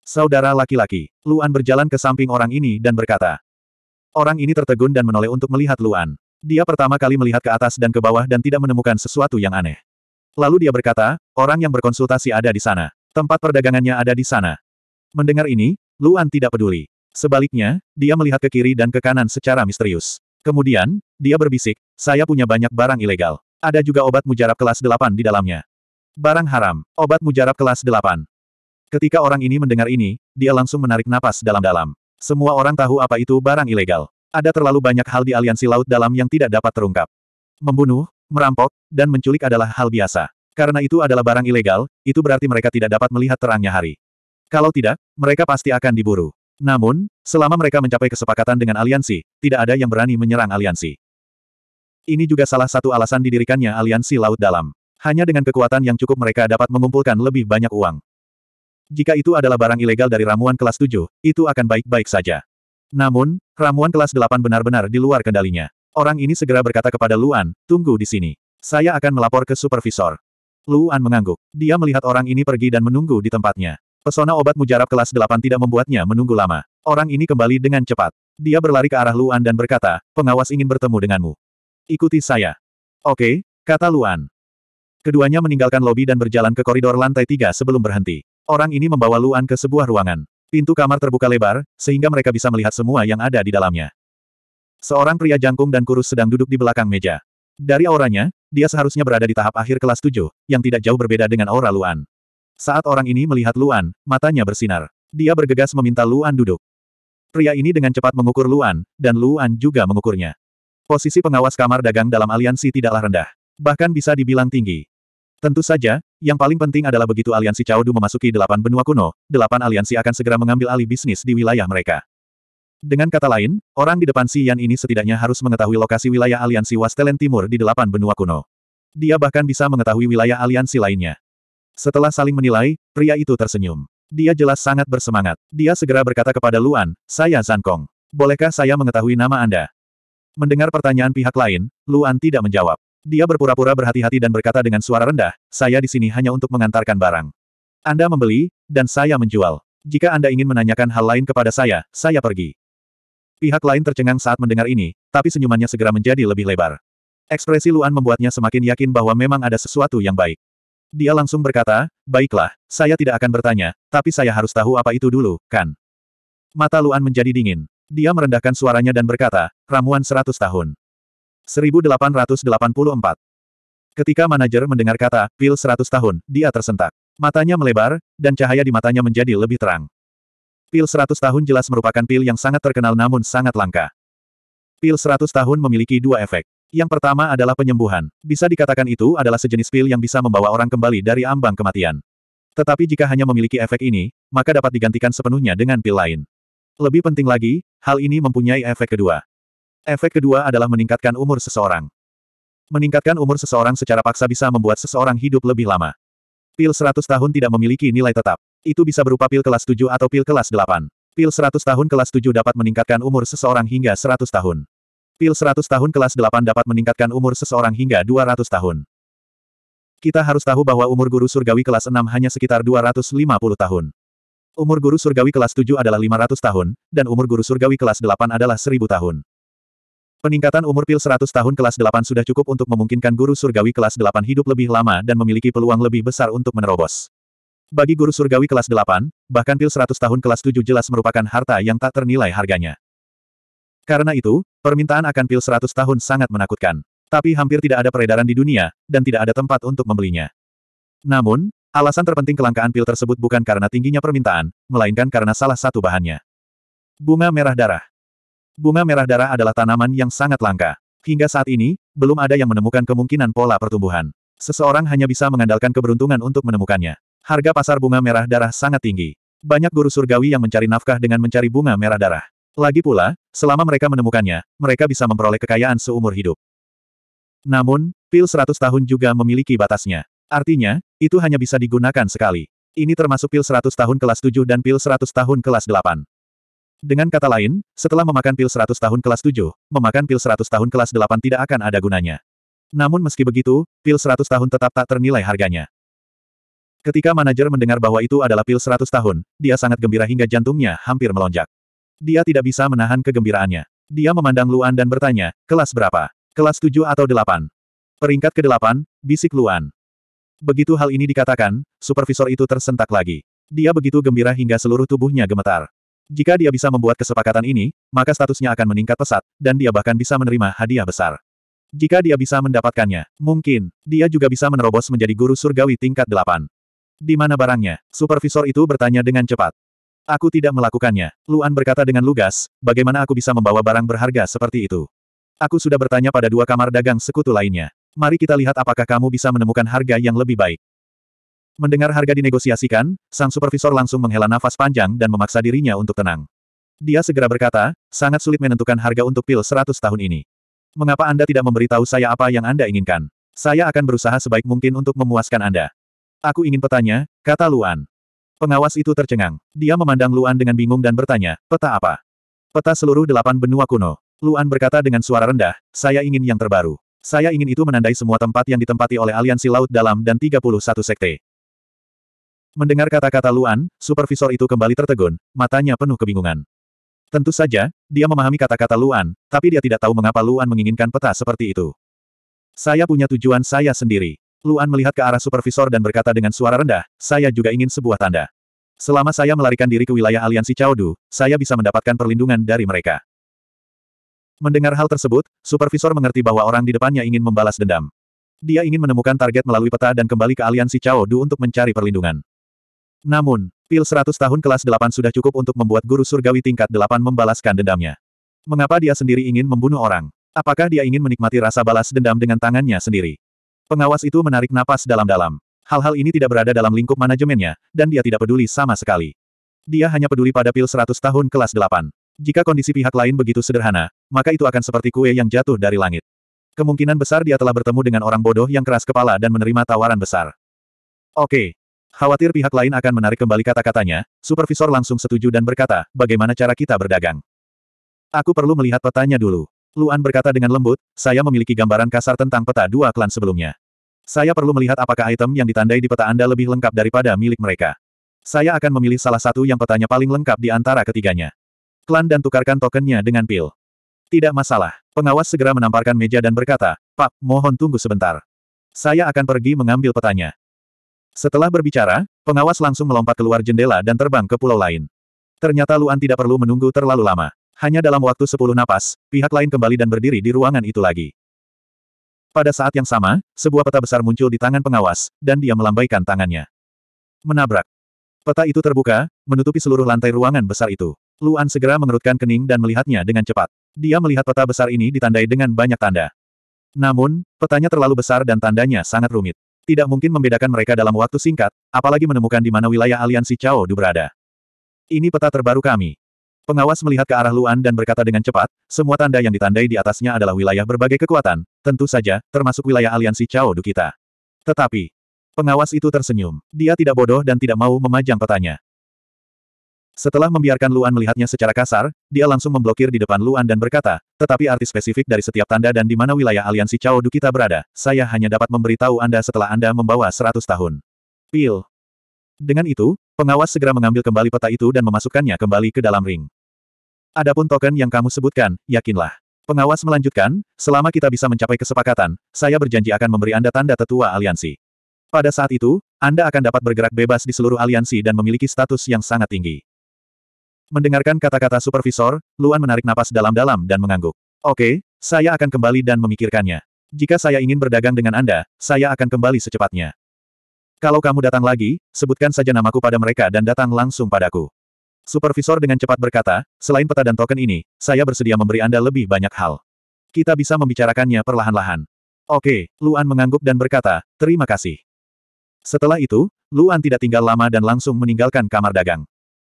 Saudara laki-laki, Luan berjalan ke samping orang ini dan berkata. Orang ini tertegun dan menoleh untuk melihat Luan. Dia pertama kali melihat ke atas dan ke bawah dan tidak menemukan sesuatu yang aneh. Lalu dia berkata, orang yang berkonsultasi ada di sana. Tempat perdagangannya ada di sana. Mendengar ini, Luan tidak peduli. Sebaliknya, dia melihat ke kiri dan ke kanan secara misterius. Kemudian, dia berbisik, saya punya banyak barang ilegal. Ada juga obat mujarab kelas 8 di dalamnya. Barang haram, obat mujarab kelas 8. Ketika orang ini mendengar ini, dia langsung menarik napas dalam-dalam. Semua orang tahu apa itu barang ilegal. Ada terlalu banyak hal di aliansi laut dalam yang tidak dapat terungkap. Membunuh, merampok, dan menculik adalah hal biasa. Karena itu adalah barang ilegal, itu berarti mereka tidak dapat melihat terangnya hari. Kalau tidak, mereka pasti akan diburu. Namun, selama mereka mencapai kesepakatan dengan aliansi, tidak ada yang berani menyerang aliansi. Ini juga salah satu alasan didirikannya aliansi Laut Dalam. Hanya dengan kekuatan yang cukup mereka dapat mengumpulkan lebih banyak uang. Jika itu adalah barang ilegal dari ramuan kelas 7, itu akan baik-baik saja. Namun, ramuan kelas 8 benar-benar di luar kendalinya. Orang ini segera berkata kepada Luan, tunggu di sini. Saya akan melapor ke supervisor. Luan mengangguk. Dia melihat orang ini pergi dan menunggu di tempatnya. Pesona obat mujarab kelas 8 tidak membuatnya menunggu lama. Orang ini kembali dengan cepat. Dia berlari ke arah Luan dan berkata, pengawas ingin bertemu denganmu. Ikuti saya. Oke, kata Luan. Keduanya meninggalkan lobi dan berjalan ke koridor lantai tiga sebelum berhenti. Orang ini membawa Luan ke sebuah ruangan. Pintu kamar terbuka lebar, sehingga mereka bisa melihat semua yang ada di dalamnya. Seorang pria jangkung dan kurus sedang duduk di belakang meja. Dari auranya, dia seharusnya berada di tahap akhir kelas tujuh, yang tidak jauh berbeda dengan aura Luan. Saat orang ini melihat Luan, matanya bersinar. Dia bergegas meminta Luan duduk. Pria ini dengan cepat mengukur Luan, dan Luan juga mengukurnya. Posisi pengawas kamar dagang dalam aliansi tidaklah rendah. Bahkan bisa dibilang tinggi. Tentu saja, yang paling penting adalah begitu aliansi Chaodu memasuki delapan benua kuno, delapan aliansi akan segera mengambil alih bisnis di wilayah mereka. Dengan kata lain, orang di depan Yan ini setidaknya harus mengetahui lokasi wilayah aliansi Wastelen Timur di delapan benua kuno. Dia bahkan bisa mengetahui wilayah aliansi lainnya. Setelah saling menilai, pria itu tersenyum. Dia jelas sangat bersemangat. Dia segera berkata kepada Luan, saya Zankong. Bolehkah saya mengetahui nama Anda? Mendengar pertanyaan pihak lain, Luan tidak menjawab. Dia berpura-pura berhati-hati dan berkata dengan suara rendah, saya di sini hanya untuk mengantarkan barang. Anda membeli, dan saya menjual. Jika Anda ingin menanyakan hal lain kepada saya, saya pergi. Pihak lain tercengang saat mendengar ini, tapi senyumannya segera menjadi lebih lebar. Ekspresi Luan membuatnya semakin yakin bahwa memang ada sesuatu yang baik. Dia langsung berkata, baiklah, saya tidak akan bertanya, tapi saya harus tahu apa itu dulu, kan? Mata Luan menjadi dingin. Dia merendahkan suaranya dan berkata, ramuan 100 tahun. 1884. Ketika manajer mendengar kata, pil 100 tahun, dia tersentak. Matanya melebar, dan cahaya di matanya menjadi lebih terang. Pil 100 tahun jelas merupakan pil yang sangat terkenal namun sangat langka. Pil 100 tahun memiliki dua efek. Yang pertama adalah penyembuhan. Bisa dikatakan itu adalah sejenis pil yang bisa membawa orang kembali dari ambang kematian. Tetapi jika hanya memiliki efek ini, maka dapat digantikan sepenuhnya dengan pil lain. Lebih penting lagi, hal ini mempunyai efek kedua. Efek kedua adalah meningkatkan umur seseorang. Meningkatkan umur seseorang secara paksa bisa membuat seseorang hidup lebih lama. Pil 100 tahun tidak memiliki nilai tetap. Itu bisa berupa pil kelas 7 atau pil kelas 8. Pil 100 tahun kelas 7 dapat meningkatkan umur seseorang hingga 100 tahun. Pil 100 tahun kelas 8 dapat meningkatkan umur seseorang hingga 200 tahun. Kita harus tahu bahwa umur guru surgawi kelas 6 hanya sekitar 250 tahun. Umur guru surgawi kelas 7 adalah 500 tahun, dan umur guru surgawi kelas 8 adalah 1000 tahun. Peningkatan umur pil 100 tahun kelas 8 sudah cukup untuk memungkinkan guru surgawi kelas 8 hidup lebih lama dan memiliki peluang lebih besar untuk menerobos. Bagi guru surgawi kelas 8, bahkan pil 100 tahun kelas 7 jelas merupakan harta yang tak ternilai harganya. Karena itu, permintaan akan pil 100 tahun sangat menakutkan. Tapi hampir tidak ada peredaran di dunia, dan tidak ada tempat untuk membelinya. Namun, Alasan terpenting kelangkaan pil tersebut bukan karena tingginya permintaan, melainkan karena salah satu bahannya. Bunga merah darah. Bunga merah darah adalah tanaman yang sangat langka. Hingga saat ini, belum ada yang menemukan kemungkinan pola pertumbuhan. Seseorang hanya bisa mengandalkan keberuntungan untuk menemukannya. Harga pasar bunga merah darah sangat tinggi. Banyak guru surgawi yang mencari nafkah dengan mencari bunga merah darah. Lagi pula, selama mereka menemukannya, mereka bisa memperoleh kekayaan seumur hidup. Namun, pil 100 tahun juga memiliki batasnya. Artinya, itu hanya bisa digunakan sekali. Ini termasuk pil 100 tahun kelas 7 dan pil 100 tahun kelas 8. Dengan kata lain, setelah memakan pil 100 tahun kelas 7, memakan pil 100 tahun kelas 8 tidak akan ada gunanya. Namun meski begitu, pil 100 tahun tetap tak ternilai harganya. Ketika manajer mendengar bahwa itu adalah pil 100 tahun, dia sangat gembira hingga jantungnya hampir melonjak. Dia tidak bisa menahan kegembiraannya. Dia memandang Luan dan bertanya, kelas berapa? Kelas 7 atau 8? Peringkat ke-8, bisik Luan. Begitu hal ini dikatakan, supervisor itu tersentak lagi. Dia begitu gembira hingga seluruh tubuhnya gemetar. Jika dia bisa membuat kesepakatan ini, maka statusnya akan meningkat pesat, dan dia bahkan bisa menerima hadiah besar. Jika dia bisa mendapatkannya, mungkin, dia juga bisa menerobos menjadi guru surgawi tingkat delapan. Di mana barangnya? Supervisor itu bertanya dengan cepat. Aku tidak melakukannya. Luan berkata dengan lugas, bagaimana aku bisa membawa barang berharga seperti itu? Aku sudah bertanya pada dua kamar dagang sekutu lainnya. Mari kita lihat apakah kamu bisa menemukan harga yang lebih baik. Mendengar harga dinegosiasikan, sang supervisor langsung menghela nafas panjang dan memaksa dirinya untuk tenang. Dia segera berkata, sangat sulit menentukan harga untuk pil 100 tahun ini. Mengapa Anda tidak memberitahu saya apa yang Anda inginkan? Saya akan berusaha sebaik mungkin untuk memuaskan Anda. Aku ingin petanya, kata Luan. Pengawas itu tercengang. Dia memandang Luan dengan bingung dan bertanya, peta apa? Peta seluruh delapan benua kuno. Luan berkata dengan suara rendah, saya ingin yang terbaru. Saya ingin itu menandai semua tempat yang ditempati oleh aliansi laut dalam dan 31 sekte. Mendengar kata-kata Luan, supervisor itu kembali tertegun, matanya penuh kebingungan. Tentu saja, dia memahami kata-kata Luan, tapi dia tidak tahu mengapa Luan menginginkan peta seperti itu. Saya punya tujuan saya sendiri. Luan melihat ke arah supervisor dan berkata dengan suara rendah, saya juga ingin sebuah tanda. Selama saya melarikan diri ke wilayah aliansi Chaudu, saya bisa mendapatkan perlindungan dari mereka. Mendengar hal tersebut, supervisor mengerti bahwa orang di depannya ingin membalas dendam. Dia ingin menemukan target melalui peta dan kembali ke aliansi Chao Du untuk mencari perlindungan. Namun, pil 100 tahun kelas 8 sudah cukup untuk membuat guru surgawi tingkat 8 membalaskan dendamnya. Mengapa dia sendiri ingin membunuh orang? Apakah dia ingin menikmati rasa balas dendam dengan tangannya sendiri? Pengawas itu menarik napas dalam-dalam. Hal-hal ini tidak berada dalam lingkup manajemennya, dan dia tidak peduli sama sekali. Dia hanya peduli pada pil 100 tahun kelas 8. Jika kondisi pihak lain begitu sederhana, maka itu akan seperti kue yang jatuh dari langit. Kemungkinan besar dia telah bertemu dengan orang bodoh yang keras kepala dan menerima tawaran besar. Oke. Khawatir pihak lain akan menarik kembali kata-katanya, supervisor langsung setuju dan berkata, bagaimana cara kita berdagang? Aku perlu melihat petanya dulu. Luan berkata dengan lembut, saya memiliki gambaran kasar tentang peta dua klan sebelumnya. Saya perlu melihat apakah item yang ditandai di peta Anda lebih lengkap daripada milik mereka. Saya akan memilih salah satu yang petanya paling lengkap di antara ketiganya klan dan tukarkan tokennya dengan pil. Tidak masalah. Pengawas segera menamparkan meja dan berkata, Pak, mohon tunggu sebentar. Saya akan pergi mengambil petanya. Setelah berbicara, pengawas langsung melompat keluar jendela dan terbang ke pulau lain. Ternyata Luan tidak perlu menunggu terlalu lama. Hanya dalam waktu 10 napas, pihak lain kembali dan berdiri di ruangan itu lagi. Pada saat yang sama, sebuah peta besar muncul di tangan pengawas, dan dia melambaikan tangannya. Menabrak. Peta itu terbuka, menutupi seluruh lantai ruangan besar itu. Luan segera mengerutkan kening dan melihatnya dengan cepat. Dia melihat peta besar ini ditandai dengan banyak tanda. Namun, petanya terlalu besar dan tandanya sangat rumit. Tidak mungkin membedakan mereka dalam waktu singkat, apalagi menemukan di mana wilayah aliansi Chao Du berada. Ini peta terbaru kami. Pengawas melihat ke arah Luan dan berkata dengan cepat, semua tanda yang ditandai di atasnya adalah wilayah berbagai kekuatan, tentu saja, termasuk wilayah aliansi Chao Du kita. Tetapi, pengawas itu tersenyum. Dia tidak bodoh dan tidak mau memajang petanya. Setelah membiarkan Luan melihatnya secara kasar, dia langsung memblokir di depan Luan dan berkata, tetapi arti spesifik dari setiap tanda dan di mana wilayah aliansi Chao Du kita berada, saya hanya dapat memberitahu Anda setelah Anda membawa 100 tahun. Pil. Dengan itu, pengawas segera mengambil kembali peta itu dan memasukkannya kembali ke dalam ring. Adapun token yang kamu sebutkan, yakinlah. Pengawas melanjutkan, selama kita bisa mencapai kesepakatan, saya berjanji akan memberi Anda tanda tetua aliansi. Pada saat itu, Anda akan dapat bergerak bebas di seluruh aliansi dan memiliki status yang sangat tinggi. Mendengarkan kata-kata supervisor, Luan menarik napas dalam-dalam dan mengangguk. Oke, saya akan kembali dan memikirkannya. Jika saya ingin berdagang dengan Anda, saya akan kembali secepatnya. Kalau kamu datang lagi, sebutkan saja namaku pada mereka dan datang langsung padaku. Supervisor dengan cepat berkata, selain peta dan token ini, saya bersedia memberi Anda lebih banyak hal. Kita bisa membicarakannya perlahan-lahan. Oke, Luan mengangguk dan berkata, terima kasih. Setelah itu, Luan tidak tinggal lama dan langsung meninggalkan kamar dagang.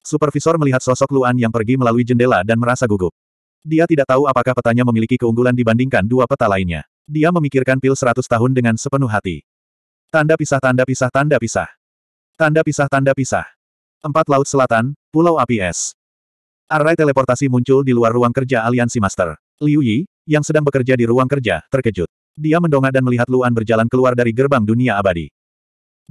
Supervisor melihat sosok Luan yang pergi melalui jendela dan merasa gugup. Dia tidak tahu apakah petanya memiliki keunggulan dibandingkan dua peta lainnya. Dia memikirkan pil 100 tahun dengan sepenuh hati. Tanda pisah tanda pisah tanda pisah. Tanda pisah tanda pisah. Empat Laut Selatan, Pulau Api Es. Array teleportasi muncul di luar ruang kerja aliansi master. Liu Yi, yang sedang bekerja di ruang kerja, terkejut. Dia mendongak dan melihat Luan berjalan keluar dari gerbang dunia abadi.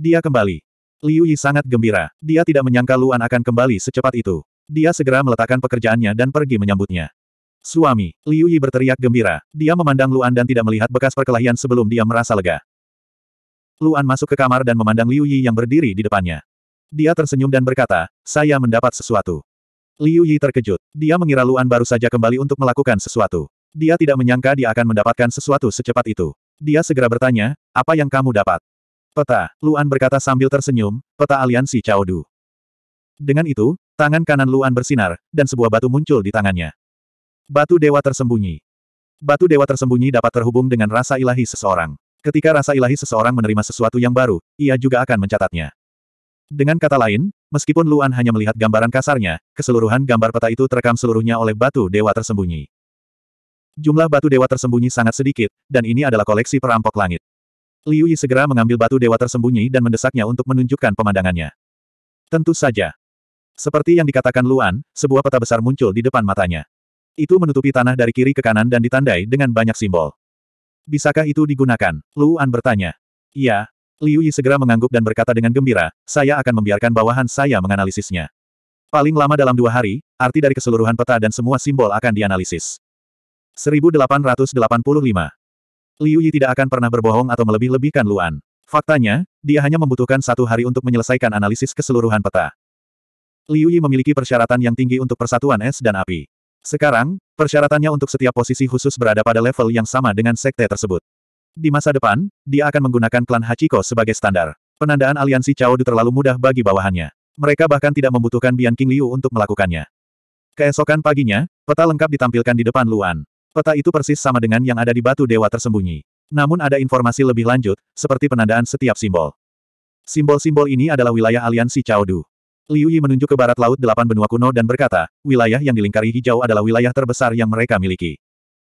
Dia kembali. Liu Yi sangat gembira. Dia tidak menyangka Luan akan kembali secepat itu. Dia segera meletakkan pekerjaannya dan pergi menyambutnya. Suami, Liu Yi berteriak gembira. Dia memandang Luan dan tidak melihat bekas perkelahian sebelum dia merasa lega. Luan masuk ke kamar dan memandang Liu Yi yang berdiri di depannya. Dia tersenyum dan berkata, saya mendapat sesuatu. Liu Yi terkejut. Dia mengira Luan baru saja kembali untuk melakukan sesuatu. Dia tidak menyangka dia akan mendapatkan sesuatu secepat itu. Dia segera bertanya, apa yang kamu dapat? Peta, Luan berkata sambil tersenyum, peta aliansi Chaodu. Dengan itu, tangan kanan Luan bersinar, dan sebuah batu muncul di tangannya. Batu dewa tersembunyi. Batu dewa tersembunyi dapat terhubung dengan rasa ilahi seseorang. Ketika rasa ilahi seseorang menerima sesuatu yang baru, ia juga akan mencatatnya. Dengan kata lain, meskipun Luan hanya melihat gambaran kasarnya, keseluruhan gambar peta itu terekam seluruhnya oleh batu dewa tersembunyi. Jumlah batu dewa tersembunyi sangat sedikit, dan ini adalah koleksi perampok langit. Liu Yi segera mengambil batu dewa tersembunyi dan mendesaknya untuk menunjukkan pemandangannya. Tentu saja. Seperti yang dikatakan Luan, sebuah peta besar muncul di depan matanya. Itu menutupi tanah dari kiri ke kanan dan ditandai dengan banyak simbol. Bisakah itu digunakan? Luan bertanya. Iya. Liu Yi segera mengangguk dan berkata dengan gembira, saya akan membiarkan bawahan saya menganalisisnya. Paling lama dalam dua hari, arti dari keseluruhan peta dan semua simbol akan dianalisis. 1885 Liu Yi tidak akan pernah berbohong atau melebih-lebihkan Luan. Faktanya, dia hanya membutuhkan satu hari untuk menyelesaikan analisis keseluruhan peta. Liu Yi memiliki persyaratan yang tinggi untuk persatuan es dan api. Sekarang, persyaratannya untuk setiap posisi khusus berada pada level yang sama dengan sekte tersebut. Di masa depan, dia akan menggunakan klan Hachiko sebagai standar. Penandaan aliansi Du terlalu mudah bagi bawahannya. Mereka bahkan tidak membutuhkan Bian King Liu untuk melakukannya. Keesokan paginya, peta lengkap ditampilkan di depan Luan. Peta itu persis sama dengan yang ada di batu dewa tersembunyi. Namun ada informasi lebih lanjut, seperti penandaan setiap simbol. Simbol-simbol ini adalah wilayah aliansi Chaodu. Liu Yi menunjuk ke barat laut delapan benua kuno dan berkata, wilayah yang dilingkari hijau adalah wilayah terbesar yang mereka miliki.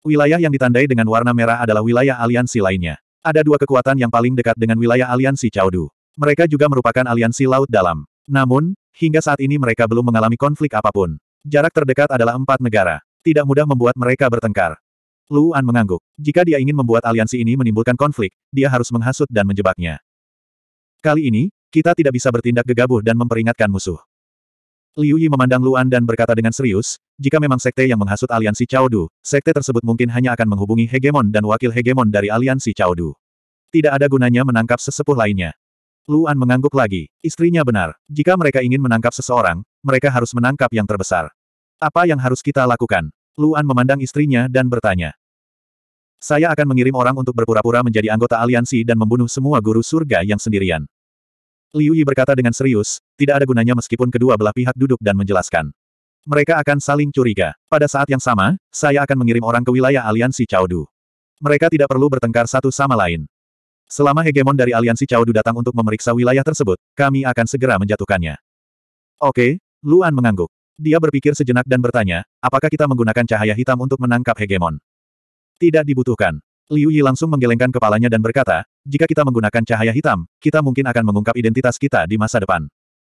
Wilayah yang ditandai dengan warna merah adalah wilayah aliansi lainnya. Ada dua kekuatan yang paling dekat dengan wilayah aliansi Chaodu. Mereka juga merupakan aliansi laut dalam. Namun, hingga saat ini mereka belum mengalami konflik apapun. Jarak terdekat adalah empat negara tidak mudah membuat mereka bertengkar. Luan mengangguk. Jika dia ingin membuat aliansi ini menimbulkan konflik, dia harus menghasut dan menjebaknya. Kali ini, kita tidak bisa bertindak gegabah dan memperingatkan musuh. Liu Yi memandang Luan dan berkata dengan serius, jika memang sekte yang menghasut aliansi Cao Du, sekte tersebut mungkin hanya akan menghubungi hegemon dan wakil hegemon dari aliansi Cao Du. Tidak ada gunanya menangkap sesepuh lainnya. Luan mengangguk lagi. Istrinya benar. Jika mereka ingin menangkap seseorang, mereka harus menangkap yang terbesar. Apa yang harus kita lakukan? Luan memandang istrinya dan bertanya. Saya akan mengirim orang untuk berpura-pura menjadi anggota aliansi dan membunuh semua guru surga yang sendirian. Liu Yi berkata dengan serius, tidak ada gunanya meskipun kedua belah pihak duduk dan menjelaskan. Mereka akan saling curiga. Pada saat yang sama, saya akan mengirim orang ke wilayah aliansi Chaodu. Mereka tidak perlu bertengkar satu sama lain. Selama hegemon dari aliansi Chaodu datang untuk memeriksa wilayah tersebut, kami akan segera menjatuhkannya. Oke, Luan mengangguk. Dia berpikir sejenak dan bertanya, apakah kita menggunakan cahaya hitam untuk menangkap hegemon? Tidak dibutuhkan. Liu Yi langsung menggelengkan kepalanya dan berkata, jika kita menggunakan cahaya hitam, kita mungkin akan mengungkap identitas kita di masa depan.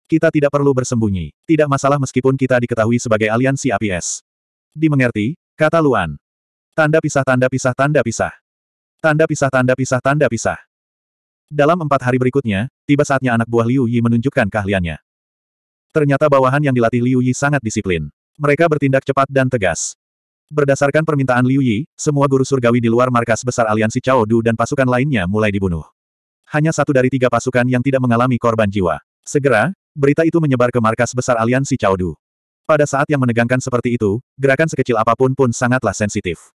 Kita tidak perlu bersembunyi. Tidak masalah meskipun kita diketahui sebagai aliansi APS. Dimengerti, kata Luan. Tanda pisah tanda pisah tanda pisah. Tanda pisah tanda pisah tanda pisah. Dalam empat hari berikutnya, tiba saatnya anak buah Liu Yi menunjukkan keahliannya. Ternyata bawahan yang dilatih Liu Yi sangat disiplin. Mereka bertindak cepat dan tegas. Berdasarkan permintaan Liu Yi, semua guru surgawi di luar markas besar aliansi Chao Du dan pasukan lainnya mulai dibunuh. Hanya satu dari tiga pasukan yang tidak mengalami korban jiwa. Segera, berita itu menyebar ke markas besar aliansi Chao Du. Pada saat yang menegangkan seperti itu, gerakan sekecil apapun pun sangatlah sensitif.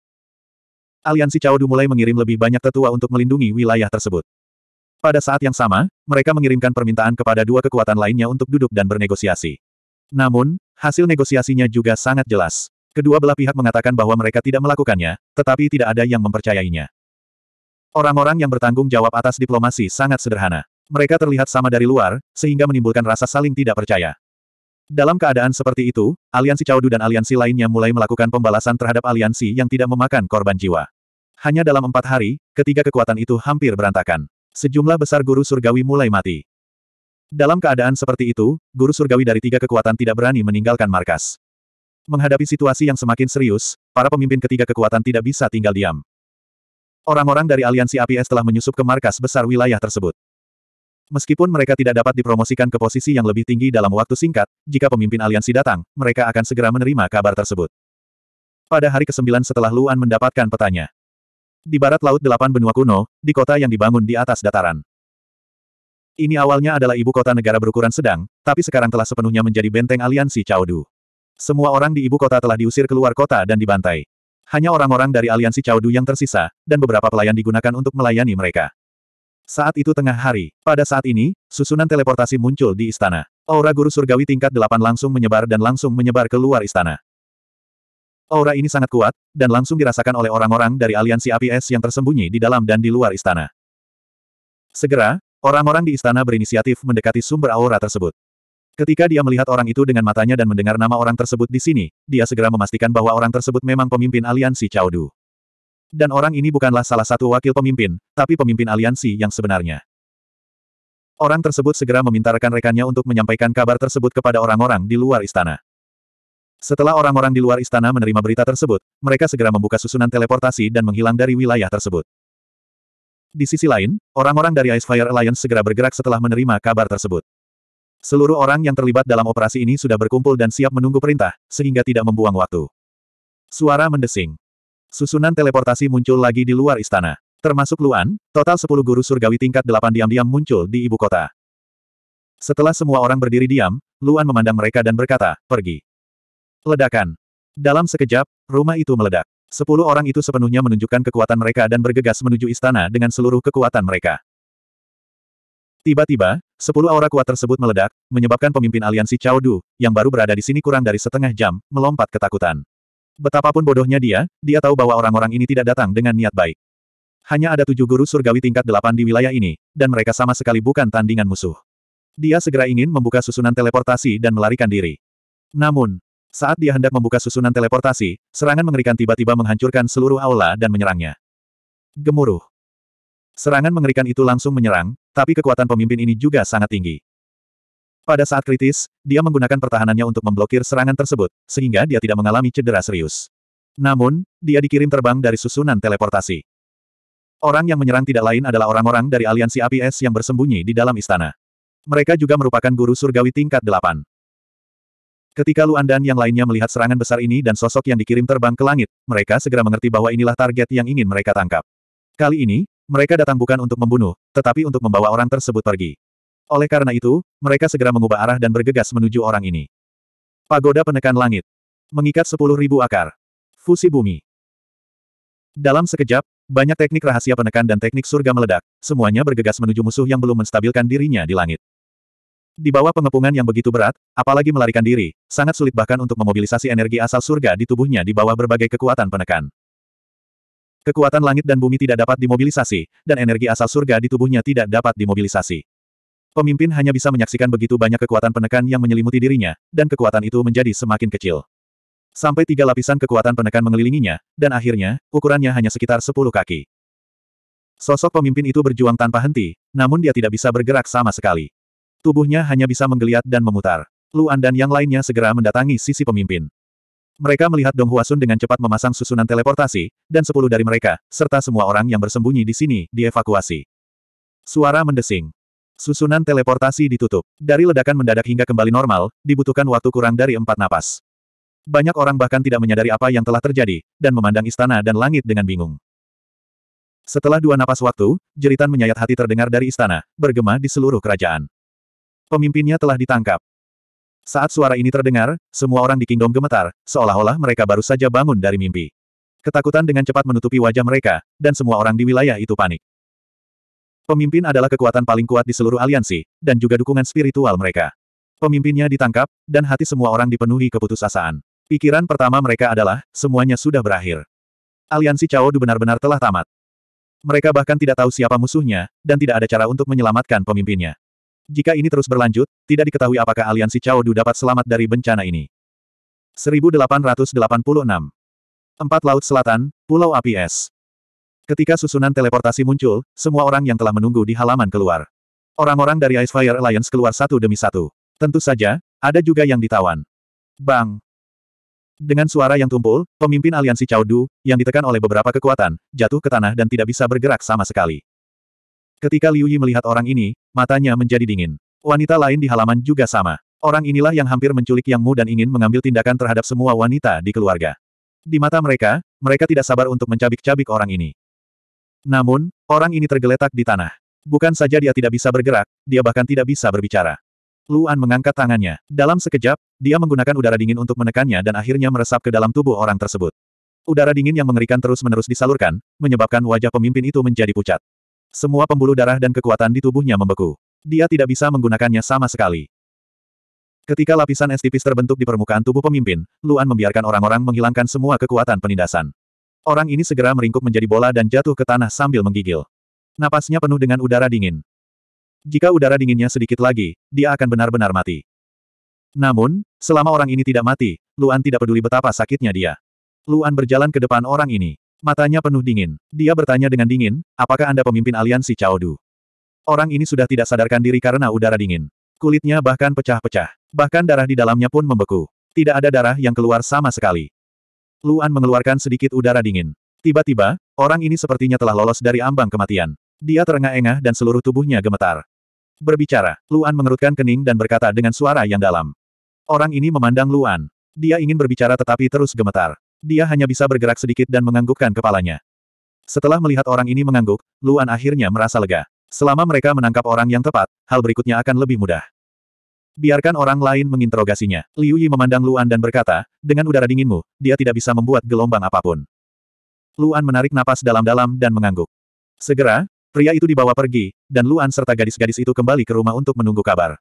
Aliansi Chao Du mulai mengirim lebih banyak tetua untuk melindungi wilayah tersebut. Pada saat yang sama, mereka mengirimkan permintaan kepada dua kekuatan lainnya untuk duduk dan bernegosiasi. Namun, hasil negosiasinya juga sangat jelas. Kedua belah pihak mengatakan bahwa mereka tidak melakukannya, tetapi tidak ada yang mempercayainya. Orang-orang yang bertanggung jawab atas diplomasi sangat sederhana. Mereka terlihat sama dari luar, sehingga menimbulkan rasa saling tidak percaya. Dalam keadaan seperti itu, aliansi Caudu dan aliansi lainnya mulai melakukan pembalasan terhadap aliansi yang tidak memakan korban jiwa. Hanya dalam empat hari, ketiga kekuatan itu hampir berantakan. Sejumlah besar guru surgawi mulai mati. Dalam keadaan seperti itu, guru surgawi dari tiga kekuatan tidak berani meninggalkan markas. Menghadapi situasi yang semakin serius, para pemimpin ketiga kekuatan tidak bisa tinggal diam. Orang-orang dari aliansi APS telah menyusup ke markas besar wilayah tersebut. Meskipun mereka tidak dapat dipromosikan ke posisi yang lebih tinggi dalam waktu singkat, jika pemimpin aliansi datang, mereka akan segera menerima kabar tersebut. Pada hari ke-9 setelah Luan mendapatkan petanya, di barat laut delapan benua kuno, di kota yang dibangun di atas dataran. Ini awalnya adalah ibu kota negara berukuran sedang, tapi sekarang telah sepenuhnya menjadi benteng aliansi Chaodu. Semua orang di ibu kota telah diusir keluar kota dan dibantai. Hanya orang-orang dari aliansi Chaodu yang tersisa, dan beberapa pelayan digunakan untuk melayani mereka. Saat itu tengah hari. Pada saat ini, susunan teleportasi muncul di istana. Aura guru surgawi tingkat delapan langsung menyebar dan langsung menyebar keluar istana. Aura ini sangat kuat, dan langsung dirasakan oleh orang-orang dari aliansi APS yang tersembunyi di dalam dan di luar istana. Segera, orang-orang di istana berinisiatif mendekati sumber aura tersebut. Ketika dia melihat orang itu dengan matanya dan mendengar nama orang tersebut di sini, dia segera memastikan bahwa orang tersebut memang pemimpin aliansi Chaudu. Dan orang ini bukanlah salah satu wakil pemimpin, tapi pemimpin aliansi yang sebenarnya. Orang tersebut segera meminta rekan-rekannya untuk menyampaikan kabar tersebut kepada orang-orang di luar istana. Setelah orang-orang di luar istana menerima berita tersebut, mereka segera membuka susunan teleportasi dan menghilang dari wilayah tersebut. Di sisi lain, orang-orang dari Icefire Alliance segera bergerak setelah menerima kabar tersebut. Seluruh orang yang terlibat dalam operasi ini sudah berkumpul dan siap menunggu perintah, sehingga tidak membuang waktu. Suara mendesing. Susunan teleportasi muncul lagi di luar istana. Termasuk Luan, total 10 guru surgawi tingkat 8 diam-diam muncul di ibu kota. Setelah semua orang berdiri diam, Luan memandang mereka dan berkata, pergi. Ledakan. Dalam sekejap, rumah itu meledak. Sepuluh orang itu sepenuhnya menunjukkan kekuatan mereka dan bergegas menuju istana dengan seluruh kekuatan mereka. Tiba-tiba, sepuluh aura kuat tersebut meledak, menyebabkan pemimpin aliansi Chao Du, yang baru berada di sini kurang dari setengah jam, melompat ketakutan. Betapapun bodohnya dia, dia tahu bahwa orang-orang ini tidak datang dengan niat baik. Hanya ada tujuh guru surgawi tingkat delapan di wilayah ini, dan mereka sama sekali bukan tandingan musuh. Dia segera ingin membuka susunan teleportasi dan melarikan diri. Namun, saat dia hendak membuka susunan teleportasi, serangan mengerikan tiba-tiba menghancurkan seluruh aula dan menyerangnya. Gemuruh. Serangan mengerikan itu langsung menyerang, tapi kekuatan pemimpin ini juga sangat tinggi. Pada saat kritis, dia menggunakan pertahanannya untuk memblokir serangan tersebut, sehingga dia tidak mengalami cedera serius. Namun, dia dikirim terbang dari susunan teleportasi. Orang yang menyerang tidak lain adalah orang-orang dari aliansi APS yang bersembunyi di dalam istana. Mereka juga merupakan guru surgawi tingkat 8. Ketika Luan dan yang lainnya melihat serangan besar ini dan sosok yang dikirim terbang ke langit, mereka segera mengerti bahwa inilah target yang ingin mereka tangkap. Kali ini, mereka datang bukan untuk membunuh, tetapi untuk membawa orang tersebut pergi. Oleh karena itu, mereka segera mengubah arah dan bergegas menuju orang ini. Pagoda penekan langit. Mengikat sepuluh ribu akar. Fusi bumi. Dalam sekejap, banyak teknik rahasia penekan dan teknik surga meledak, semuanya bergegas menuju musuh yang belum menstabilkan dirinya di langit. Di bawah pengepungan yang begitu berat, apalagi melarikan diri, sangat sulit bahkan untuk memobilisasi energi asal surga di tubuhnya di bawah berbagai kekuatan penekan. Kekuatan langit dan bumi tidak dapat dimobilisasi, dan energi asal surga di tubuhnya tidak dapat dimobilisasi. Pemimpin hanya bisa menyaksikan begitu banyak kekuatan penekan yang menyelimuti dirinya, dan kekuatan itu menjadi semakin kecil. Sampai tiga lapisan kekuatan penekan mengelilinginya, dan akhirnya, ukurannya hanya sekitar sepuluh kaki. Sosok pemimpin itu berjuang tanpa henti, namun dia tidak bisa bergerak sama sekali. Tubuhnya hanya bisa menggeliat dan memutar. Luan dan yang lainnya segera mendatangi sisi pemimpin. Mereka melihat Dong Huasun dengan cepat memasang susunan teleportasi, dan sepuluh dari mereka, serta semua orang yang bersembunyi di sini, dievakuasi. Suara mendesing. Susunan teleportasi ditutup. Dari ledakan mendadak hingga kembali normal, dibutuhkan waktu kurang dari empat napas. Banyak orang bahkan tidak menyadari apa yang telah terjadi, dan memandang istana dan langit dengan bingung. Setelah dua napas waktu, jeritan menyayat hati terdengar dari istana, bergema di seluruh kerajaan. Pemimpinnya telah ditangkap. Saat suara ini terdengar, semua orang di Kingdom gemetar, seolah-olah mereka baru saja bangun dari mimpi. Ketakutan dengan cepat menutupi wajah mereka, dan semua orang di wilayah itu panik. Pemimpin adalah kekuatan paling kuat di seluruh aliansi, dan juga dukungan spiritual mereka. Pemimpinnya ditangkap, dan hati semua orang dipenuhi keputusasaan. Pikiran pertama mereka adalah, semuanya sudah berakhir. Aliansi Du benar-benar telah tamat. Mereka bahkan tidak tahu siapa musuhnya, dan tidak ada cara untuk menyelamatkan pemimpinnya. Jika ini terus berlanjut, tidak diketahui apakah aliansi Chao dapat selamat dari bencana ini. 1886 Empat Laut Selatan, Pulau Api Es Ketika susunan teleportasi muncul, semua orang yang telah menunggu di halaman keluar. Orang-orang dari Ice Fire Alliance keluar satu demi satu. Tentu saja, ada juga yang ditawan. Bang! Dengan suara yang tumpul, pemimpin aliansi Chao yang ditekan oleh beberapa kekuatan, jatuh ke tanah dan tidak bisa bergerak sama sekali. Ketika Liu Yi melihat orang ini, matanya menjadi dingin. Wanita lain di halaman juga sama. Orang inilah yang hampir menculik Yang Mu dan ingin mengambil tindakan terhadap semua wanita di keluarga. Di mata mereka, mereka tidak sabar untuk mencabik-cabik orang ini. Namun, orang ini tergeletak di tanah. Bukan saja dia tidak bisa bergerak, dia bahkan tidak bisa berbicara. Luan mengangkat tangannya. Dalam sekejap, dia menggunakan udara dingin untuk menekannya dan akhirnya meresap ke dalam tubuh orang tersebut. Udara dingin yang mengerikan terus-menerus disalurkan, menyebabkan wajah pemimpin itu menjadi pucat. Semua pembuluh darah dan kekuatan di tubuhnya membeku. Dia tidak bisa menggunakannya sama sekali. Ketika lapisan es tipis terbentuk di permukaan tubuh pemimpin, Luan membiarkan orang-orang menghilangkan semua kekuatan penindasan. Orang ini segera meringkuk menjadi bola dan jatuh ke tanah sambil menggigil. Napasnya penuh dengan udara dingin. Jika udara dinginnya sedikit lagi, dia akan benar-benar mati. Namun, selama orang ini tidak mati, Luan tidak peduli betapa sakitnya dia. Luan berjalan ke depan orang ini. Matanya penuh dingin. Dia bertanya dengan dingin, apakah Anda pemimpin aliansi Du? Orang ini sudah tidak sadarkan diri karena udara dingin. Kulitnya bahkan pecah-pecah. Bahkan darah di dalamnya pun membeku. Tidak ada darah yang keluar sama sekali. Luan mengeluarkan sedikit udara dingin. Tiba-tiba, orang ini sepertinya telah lolos dari ambang kematian. Dia terengah-engah dan seluruh tubuhnya gemetar. Berbicara, Luan mengerutkan kening dan berkata dengan suara yang dalam. Orang ini memandang Luan. Dia ingin berbicara tetapi terus gemetar. Dia hanya bisa bergerak sedikit dan menganggukkan kepalanya. Setelah melihat orang ini mengangguk, Luan akhirnya merasa lega. Selama mereka menangkap orang yang tepat, hal berikutnya akan lebih mudah. Biarkan orang lain menginterogasinya. Liu Yi memandang Luan dan berkata, dengan udara dinginmu, dia tidak bisa membuat gelombang apapun. Luan menarik napas dalam-dalam dan mengangguk. Segera, pria itu dibawa pergi, dan Luan serta gadis-gadis itu kembali ke rumah untuk menunggu kabar.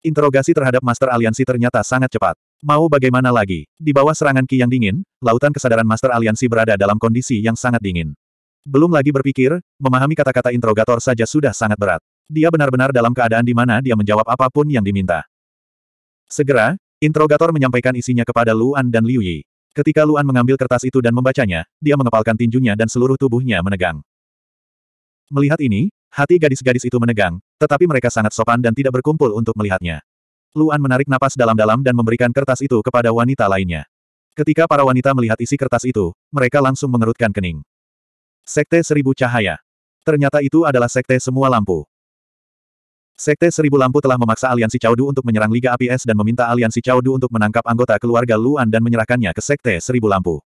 Interogasi terhadap Master Aliansi ternyata sangat cepat. Mau bagaimana lagi? Di bawah serangan Ki yang dingin, lautan kesadaran Master Aliansi berada dalam kondisi yang sangat dingin. Belum lagi berpikir, memahami kata-kata interogator saja sudah sangat berat. Dia benar-benar dalam keadaan di mana dia menjawab apapun yang diminta. Segera, interogator menyampaikan isinya kepada Luan dan Liu Yi. Ketika Luan mengambil kertas itu dan membacanya, dia mengepalkan tinjunya dan seluruh tubuhnya menegang. Melihat ini, hati gadis-gadis itu menegang, tetapi mereka sangat sopan dan tidak berkumpul untuk melihatnya. Luan menarik napas dalam-dalam dan memberikan kertas itu kepada wanita lainnya. Ketika para wanita melihat isi kertas itu, mereka langsung mengerutkan kening. Sekte Seribu Cahaya. Ternyata itu adalah Sekte Semua Lampu. Sekte Seribu Lampu telah memaksa aliansi Chaudu untuk menyerang Liga APS dan meminta aliansi Chaudu untuk menangkap anggota keluarga Luan dan menyerahkannya ke Sekte Seribu Lampu.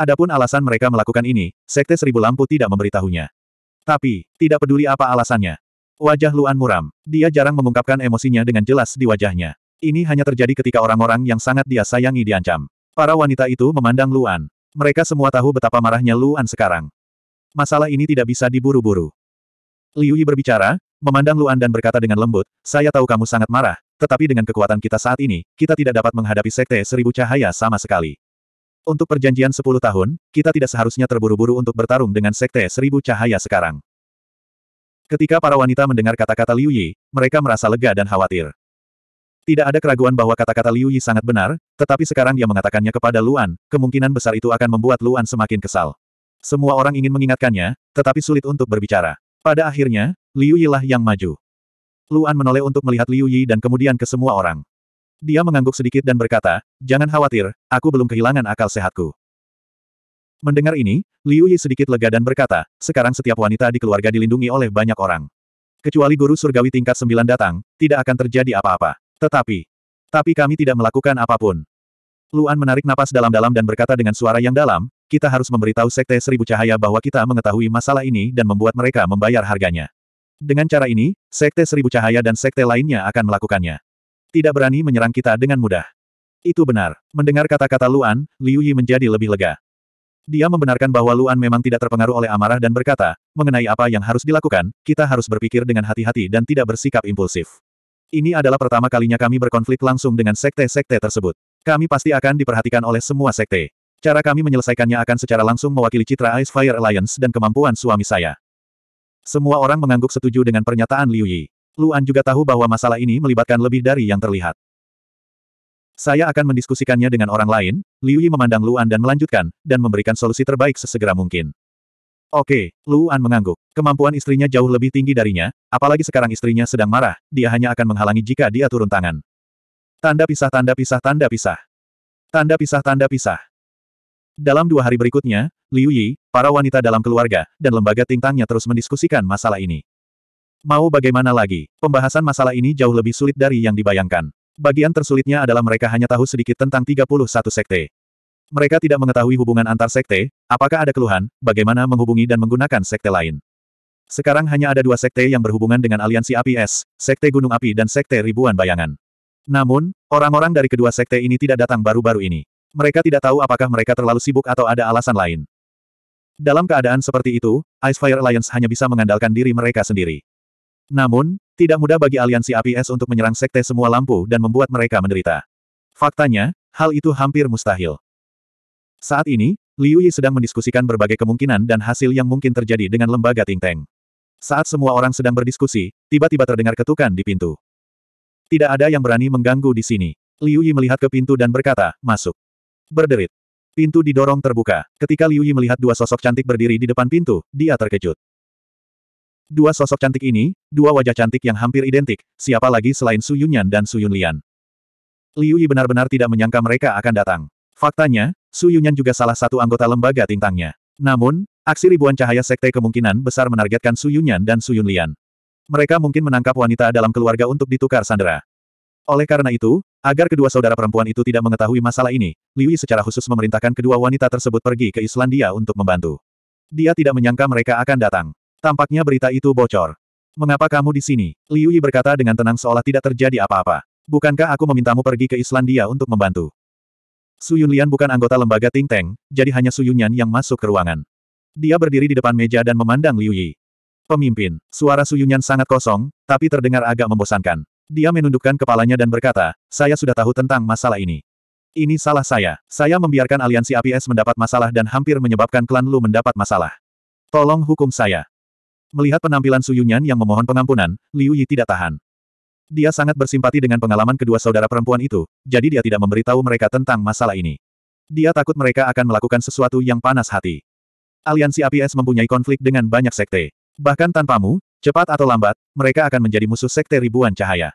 Adapun alasan mereka melakukan ini, Sekte Seribu Lampu tidak memberitahunya. Tapi, tidak peduli apa alasannya, Wajah Luan muram. Dia jarang mengungkapkan emosinya dengan jelas di wajahnya. Ini hanya terjadi ketika orang-orang yang sangat dia sayangi diancam. Para wanita itu memandang Luan. Mereka semua tahu betapa marahnya Luan sekarang. Masalah ini tidak bisa diburu-buru. Liu Yi berbicara, memandang Luan dan berkata dengan lembut, saya tahu kamu sangat marah, tetapi dengan kekuatan kita saat ini, kita tidak dapat menghadapi Sekte Seribu Cahaya sama sekali. Untuk perjanjian sepuluh tahun, kita tidak seharusnya terburu-buru untuk bertarung dengan Sekte Seribu Cahaya sekarang. Ketika para wanita mendengar kata-kata Liu Yi, mereka merasa lega dan khawatir. Tidak ada keraguan bahwa kata-kata Liu Yi sangat benar, tetapi sekarang dia mengatakannya kepada Luan, kemungkinan besar itu akan membuat Luan semakin kesal. Semua orang ingin mengingatkannya, tetapi sulit untuk berbicara. Pada akhirnya, Liu Yi lah yang maju. Luan menoleh untuk melihat Liu Yi dan kemudian ke semua orang. Dia mengangguk sedikit dan berkata, Jangan khawatir, aku belum kehilangan akal sehatku. Mendengar ini, Liu Yi sedikit lega dan berkata, sekarang setiap wanita di keluarga dilindungi oleh banyak orang. Kecuali guru surgawi tingkat sembilan datang, tidak akan terjadi apa-apa. Tetapi, tapi kami tidak melakukan apapun. Luan menarik napas dalam-dalam dan berkata dengan suara yang dalam, kita harus memberitahu Sekte Seribu Cahaya bahwa kita mengetahui masalah ini dan membuat mereka membayar harganya. Dengan cara ini, Sekte Seribu Cahaya dan Sekte lainnya akan melakukannya. Tidak berani menyerang kita dengan mudah. Itu benar. Mendengar kata-kata Luan, Liu Yi menjadi lebih lega. Dia membenarkan bahwa Luan memang tidak terpengaruh oleh amarah dan berkata, mengenai apa yang harus dilakukan, kita harus berpikir dengan hati-hati dan tidak bersikap impulsif. Ini adalah pertama kalinya kami berkonflik langsung dengan sekte-sekte tersebut. Kami pasti akan diperhatikan oleh semua sekte. Cara kami menyelesaikannya akan secara langsung mewakili citra Ice Fire Alliance dan kemampuan suami saya. Semua orang mengangguk setuju dengan pernyataan Liu Yi. Luan juga tahu bahwa masalah ini melibatkan lebih dari yang terlihat. Saya akan mendiskusikannya dengan orang lain, Liu Yi memandang Luan dan melanjutkan, dan memberikan solusi terbaik sesegera mungkin. Oke, Luan mengangguk. Kemampuan istrinya jauh lebih tinggi darinya, apalagi sekarang istrinya sedang marah, dia hanya akan menghalangi jika dia turun tangan. Tanda pisah tanda pisah tanda pisah. Tanda pisah tanda pisah. Dalam dua hari berikutnya, Liu Yi, para wanita dalam keluarga, dan lembaga tingtangnya terus mendiskusikan masalah ini. Mau bagaimana lagi, pembahasan masalah ini jauh lebih sulit dari yang dibayangkan. Bagian tersulitnya adalah mereka hanya tahu sedikit tentang 31 sekte. Mereka tidak mengetahui hubungan antar sekte, apakah ada keluhan, bagaimana menghubungi dan menggunakan sekte lain. Sekarang hanya ada dua sekte yang berhubungan dengan aliansi api es, sekte gunung api dan sekte ribuan bayangan. Namun, orang-orang dari kedua sekte ini tidak datang baru-baru ini. Mereka tidak tahu apakah mereka terlalu sibuk atau ada alasan lain. Dalam keadaan seperti itu, Icefire Alliance hanya bisa mengandalkan diri mereka sendiri. Namun, tidak mudah bagi aliansi APS untuk menyerang sekte semua lampu dan membuat mereka menderita. Faktanya, hal itu hampir mustahil. Saat ini, Liu Yi sedang mendiskusikan berbagai kemungkinan dan hasil yang mungkin terjadi dengan lembaga Ting Teng. Saat semua orang sedang berdiskusi, tiba-tiba terdengar ketukan di pintu. Tidak ada yang berani mengganggu di sini. Liu Yi melihat ke pintu dan berkata, masuk. Berderit. Pintu didorong terbuka. Ketika Liu Yi melihat dua sosok cantik berdiri di depan pintu, dia terkejut. Dua sosok cantik ini, dua wajah cantik yang hampir identik, siapa lagi selain Su Yunyan dan Su Yunlian. Liu Yi benar-benar tidak menyangka mereka akan datang. Faktanya, Su Yunyan juga salah satu anggota lembaga tintangnya. Namun, aksi ribuan cahaya sekte kemungkinan besar menargetkan Su Yunyan dan Su Yunlian. Mereka mungkin menangkap wanita dalam keluarga untuk ditukar sandera. Oleh karena itu, agar kedua saudara perempuan itu tidak mengetahui masalah ini, Liu Yi secara khusus memerintahkan kedua wanita tersebut pergi ke Islandia untuk membantu. Dia tidak menyangka mereka akan datang. Tampaknya berita itu bocor. Mengapa kamu di sini? Liu Yi berkata dengan tenang seolah tidak terjadi apa-apa. Bukankah aku memintamu pergi ke Islandia untuk membantu? Su Yunlian bukan anggota lembaga Ting Teng, jadi hanya Su Yunyan yang masuk ke ruangan. Dia berdiri di depan meja dan memandang Liu Yi. Pemimpin, suara Su Yunyan sangat kosong, tapi terdengar agak membosankan. Dia menundukkan kepalanya dan berkata, saya sudah tahu tentang masalah ini. Ini salah saya. Saya membiarkan aliansi APS mendapat masalah dan hampir menyebabkan klan Lu mendapat masalah. Tolong hukum saya. Melihat penampilan Su Yunyan yang memohon pengampunan, Liu Yi tidak tahan. Dia sangat bersimpati dengan pengalaman kedua saudara perempuan itu, jadi dia tidak memberitahu mereka tentang masalah ini. Dia takut mereka akan melakukan sesuatu yang panas hati. Aliansi APS mempunyai konflik dengan banyak sekte. Bahkan tanpamu, cepat atau lambat, mereka akan menjadi musuh sekte ribuan cahaya.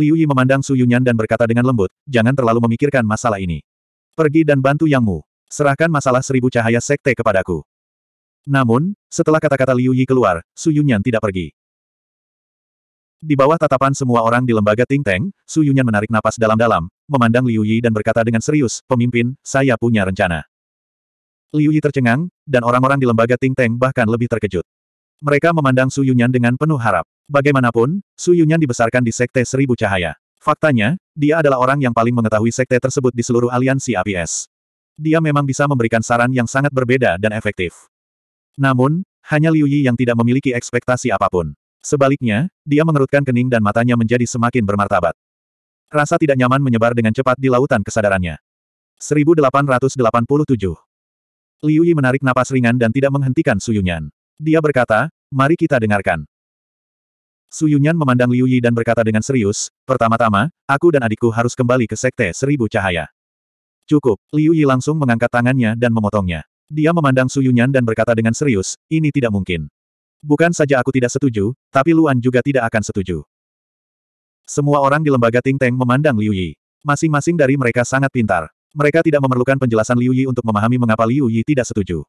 Liu Yi memandang Su Yunyan dan berkata dengan lembut, jangan terlalu memikirkan masalah ini. Pergi dan bantu Yang Mu. Serahkan masalah seribu cahaya sekte kepadaku. Namun, setelah kata-kata Liu Yi keluar, Su Yunyan tidak pergi. Di bawah tatapan semua orang di lembaga Ting Teng, Su Yunyan menarik napas dalam-dalam, memandang Liu Yi dan berkata dengan serius, Pemimpin, saya punya rencana. Liu Yi tercengang, dan orang-orang di lembaga Ting Teng bahkan lebih terkejut. Mereka memandang Su Yunyan dengan penuh harap. Bagaimanapun, Su Yunyan dibesarkan di Sekte Seribu Cahaya. Faktanya, dia adalah orang yang paling mengetahui sekte tersebut di seluruh aliansi APS. Dia memang bisa memberikan saran yang sangat berbeda dan efektif. Namun, hanya Liu Yi yang tidak memiliki ekspektasi apapun. Sebaliknya, dia mengerutkan kening dan matanya menjadi semakin bermartabat. Rasa tidak nyaman menyebar dengan cepat di lautan kesadarannya. 1887 Liu Yi menarik napas ringan dan tidak menghentikan Suyunyan. Dia berkata, mari kita dengarkan. Suyunyan memandang Liu Yi dan berkata dengan serius, pertama-tama, aku dan adikku harus kembali ke Sekte Seribu Cahaya. Cukup, Liu Yi langsung mengangkat tangannya dan memotongnya. Dia memandang Su Yunyan dan berkata dengan serius, ini tidak mungkin. Bukan saja aku tidak setuju, tapi Luan juga tidak akan setuju. Semua orang di lembaga Ting Teng memandang Liu Yi. Masing-masing dari mereka sangat pintar. Mereka tidak memerlukan penjelasan Liu Yi untuk memahami mengapa Liu Yi tidak setuju.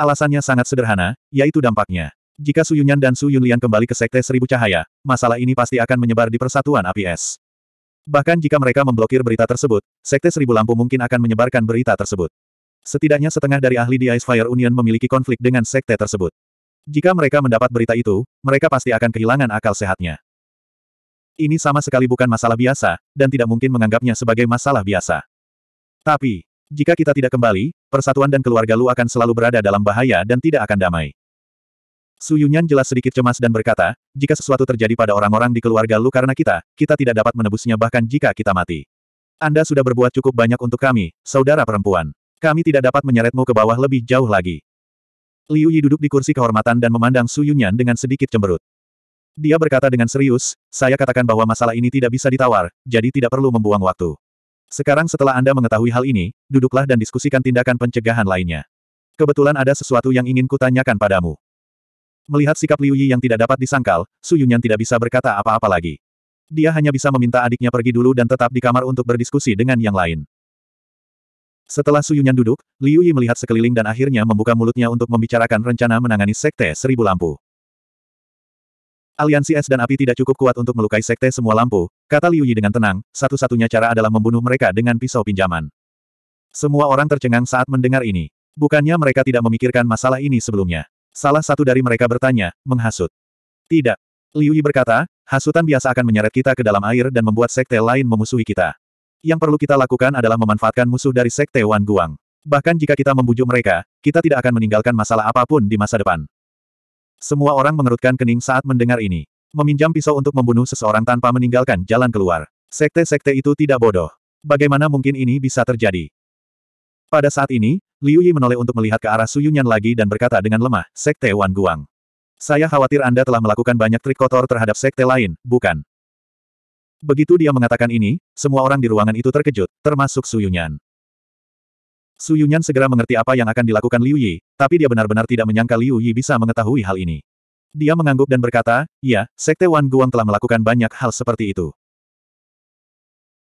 Alasannya sangat sederhana, yaitu dampaknya. Jika Su Yunyan dan Su Yunlian kembali ke Sekte Seribu Cahaya, masalah ini pasti akan menyebar di Persatuan APS. Bahkan jika mereka memblokir berita tersebut, Sekte Seribu Lampu mungkin akan menyebarkan berita tersebut. Setidaknya setengah dari ahli di Ice Fire Union memiliki konflik dengan sekte tersebut. Jika mereka mendapat berita itu, mereka pasti akan kehilangan akal sehatnya. Ini sama sekali bukan masalah biasa, dan tidak mungkin menganggapnya sebagai masalah biasa. Tapi, jika kita tidak kembali, persatuan dan keluarga Lu akan selalu berada dalam bahaya dan tidak akan damai. Su Yunyan jelas sedikit cemas dan berkata, jika sesuatu terjadi pada orang-orang di keluarga Lu karena kita, kita tidak dapat menebusnya bahkan jika kita mati. Anda sudah berbuat cukup banyak untuk kami, saudara perempuan. Kami tidak dapat menyeretmu ke bawah lebih jauh lagi. Liu Yi duduk di kursi kehormatan dan memandang Su Yunyan dengan sedikit cemberut. Dia berkata dengan serius, saya katakan bahwa masalah ini tidak bisa ditawar, jadi tidak perlu membuang waktu. Sekarang setelah Anda mengetahui hal ini, duduklah dan diskusikan tindakan pencegahan lainnya. Kebetulan ada sesuatu yang ingin kutanyakan padamu. Melihat sikap Liu Yi yang tidak dapat disangkal, Su Yunyan tidak bisa berkata apa-apa lagi. Dia hanya bisa meminta adiknya pergi dulu dan tetap di kamar untuk berdiskusi dengan yang lain. Setelah Suyunyan duduk, Liu Yi melihat sekeliling dan akhirnya membuka mulutnya untuk membicarakan rencana menangani Sekte Seribu Lampu. Aliansi es dan api tidak cukup kuat untuk melukai sekte semua lampu, kata Liu Yi dengan tenang, satu-satunya cara adalah membunuh mereka dengan pisau pinjaman. Semua orang tercengang saat mendengar ini. Bukannya mereka tidak memikirkan masalah ini sebelumnya. Salah satu dari mereka bertanya, menghasut. Tidak. Liu Yi berkata, hasutan biasa akan menyeret kita ke dalam air dan membuat sekte lain memusuhi kita. Yang perlu kita lakukan adalah memanfaatkan musuh dari Sekte Wan Guang. Bahkan jika kita membujuk mereka, kita tidak akan meninggalkan masalah apapun di masa depan. Semua orang mengerutkan kening saat mendengar ini. Meminjam pisau untuk membunuh seseorang tanpa meninggalkan jalan keluar. Sekte-sekte itu tidak bodoh. Bagaimana mungkin ini bisa terjadi? Pada saat ini, Liu Yi menoleh untuk melihat ke arah Su Suyunyan lagi dan berkata dengan lemah, Sekte Wan Guang. Saya khawatir Anda telah melakukan banyak trik kotor terhadap sekte lain, bukan? Begitu dia mengatakan ini, semua orang di ruangan itu terkejut, termasuk Su Yunyan. Su Yunyan segera mengerti apa yang akan dilakukan Liu Yi, tapi dia benar-benar tidak menyangka Liu Yi bisa mengetahui hal ini. Dia mengangguk dan berkata, ya, Sekte Wan Guang telah melakukan banyak hal seperti itu.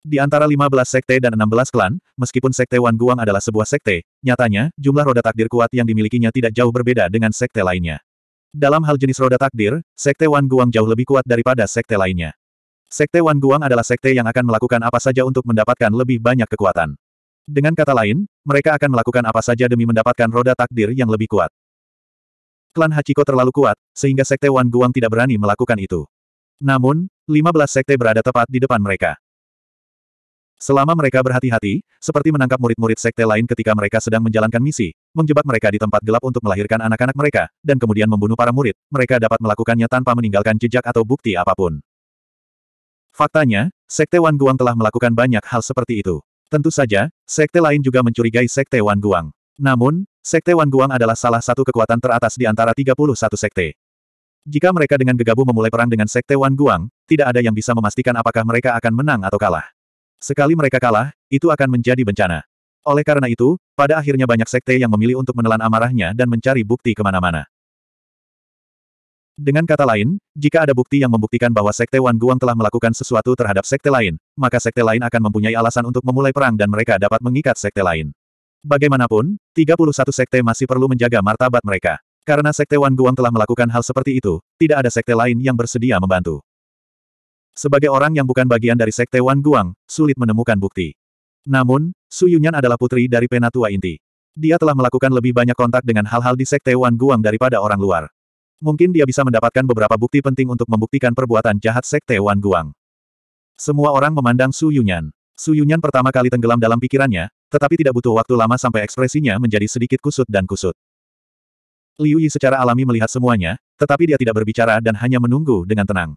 Di antara 15 sekte dan 16 klan, meskipun sekte Wan Guang adalah sebuah sekte, nyatanya, jumlah roda takdir kuat yang dimilikinya tidak jauh berbeda dengan sekte lainnya. Dalam hal jenis roda takdir, sekte Wan Guang jauh lebih kuat daripada sekte lainnya. Sekte Wan Guang adalah sekte yang akan melakukan apa saja untuk mendapatkan lebih banyak kekuatan. Dengan kata lain, mereka akan melakukan apa saja demi mendapatkan roda takdir yang lebih kuat. Klan Hachiko terlalu kuat, sehingga sekte Wan Guang tidak berani melakukan itu. Namun, 15 sekte berada tepat di depan mereka. Selama mereka berhati-hati, seperti menangkap murid-murid sekte lain ketika mereka sedang menjalankan misi, menjebak mereka di tempat gelap untuk melahirkan anak-anak mereka, dan kemudian membunuh para murid, mereka dapat melakukannya tanpa meninggalkan jejak atau bukti apapun. Faktanya, Sekte Wan Guang telah melakukan banyak hal seperti itu. Tentu saja, sekte lain juga mencurigai Sekte Wan Guang. Namun, Sekte Wan Guang adalah salah satu kekuatan teratas di antara 31 sekte. Jika mereka dengan gegabah memulai perang dengan Sekte Wan Guang, tidak ada yang bisa memastikan apakah mereka akan menang atau kalah. Sekali mereka kalah, itu akan menjadi bencana. Oleh karena itu, pada akhirnya banyak sekte yang memilih untuk menelan amarahnya dan mencari bukti kemana-mana. Dengan kata lain, jika ada bukti yang membuktikan bahwa Sekte Wan Guang telah melakukan sesuatu terhadap Sekte lain, maka Sekte lain akan mempunyai alasan untuk memulai perang dan mereka dapat mengikat Sekte lain. Bagaimanapun, 31 Sekte masih perlu menjaga martabat mereka. Karena Sekte Wan Guang telah melakukan hal seperti itu, tidak ada Sekte lain yang bersedia membantu. Sebagai orang yang bukan bagian dari Sekte Wan Guang, sulit menemukan bukti. Namun, Su Yunyan adalah putri dari Penatua Inti. Dia telah melakukan lebih banyak kontak dengan hal-hal di Sekte Wan Guang daripada orang luar. Mungkin dia bisa mendapatkan beberapa bukti penting untuk membuktikan perbuatan jahat Sekte Wan Guang. Semua orang memandang Su Yunyan. Su Yunyan pertama kali tenggelam dalam pikirannya, tetapi tidak butuh waktu lama sampai ekspresinya menjadi sedikit kusut dan kusut. Liu Yi secara alami melihat semuanya, tetapi dia tidak berbicara dan hanya menunggu dengan tenang.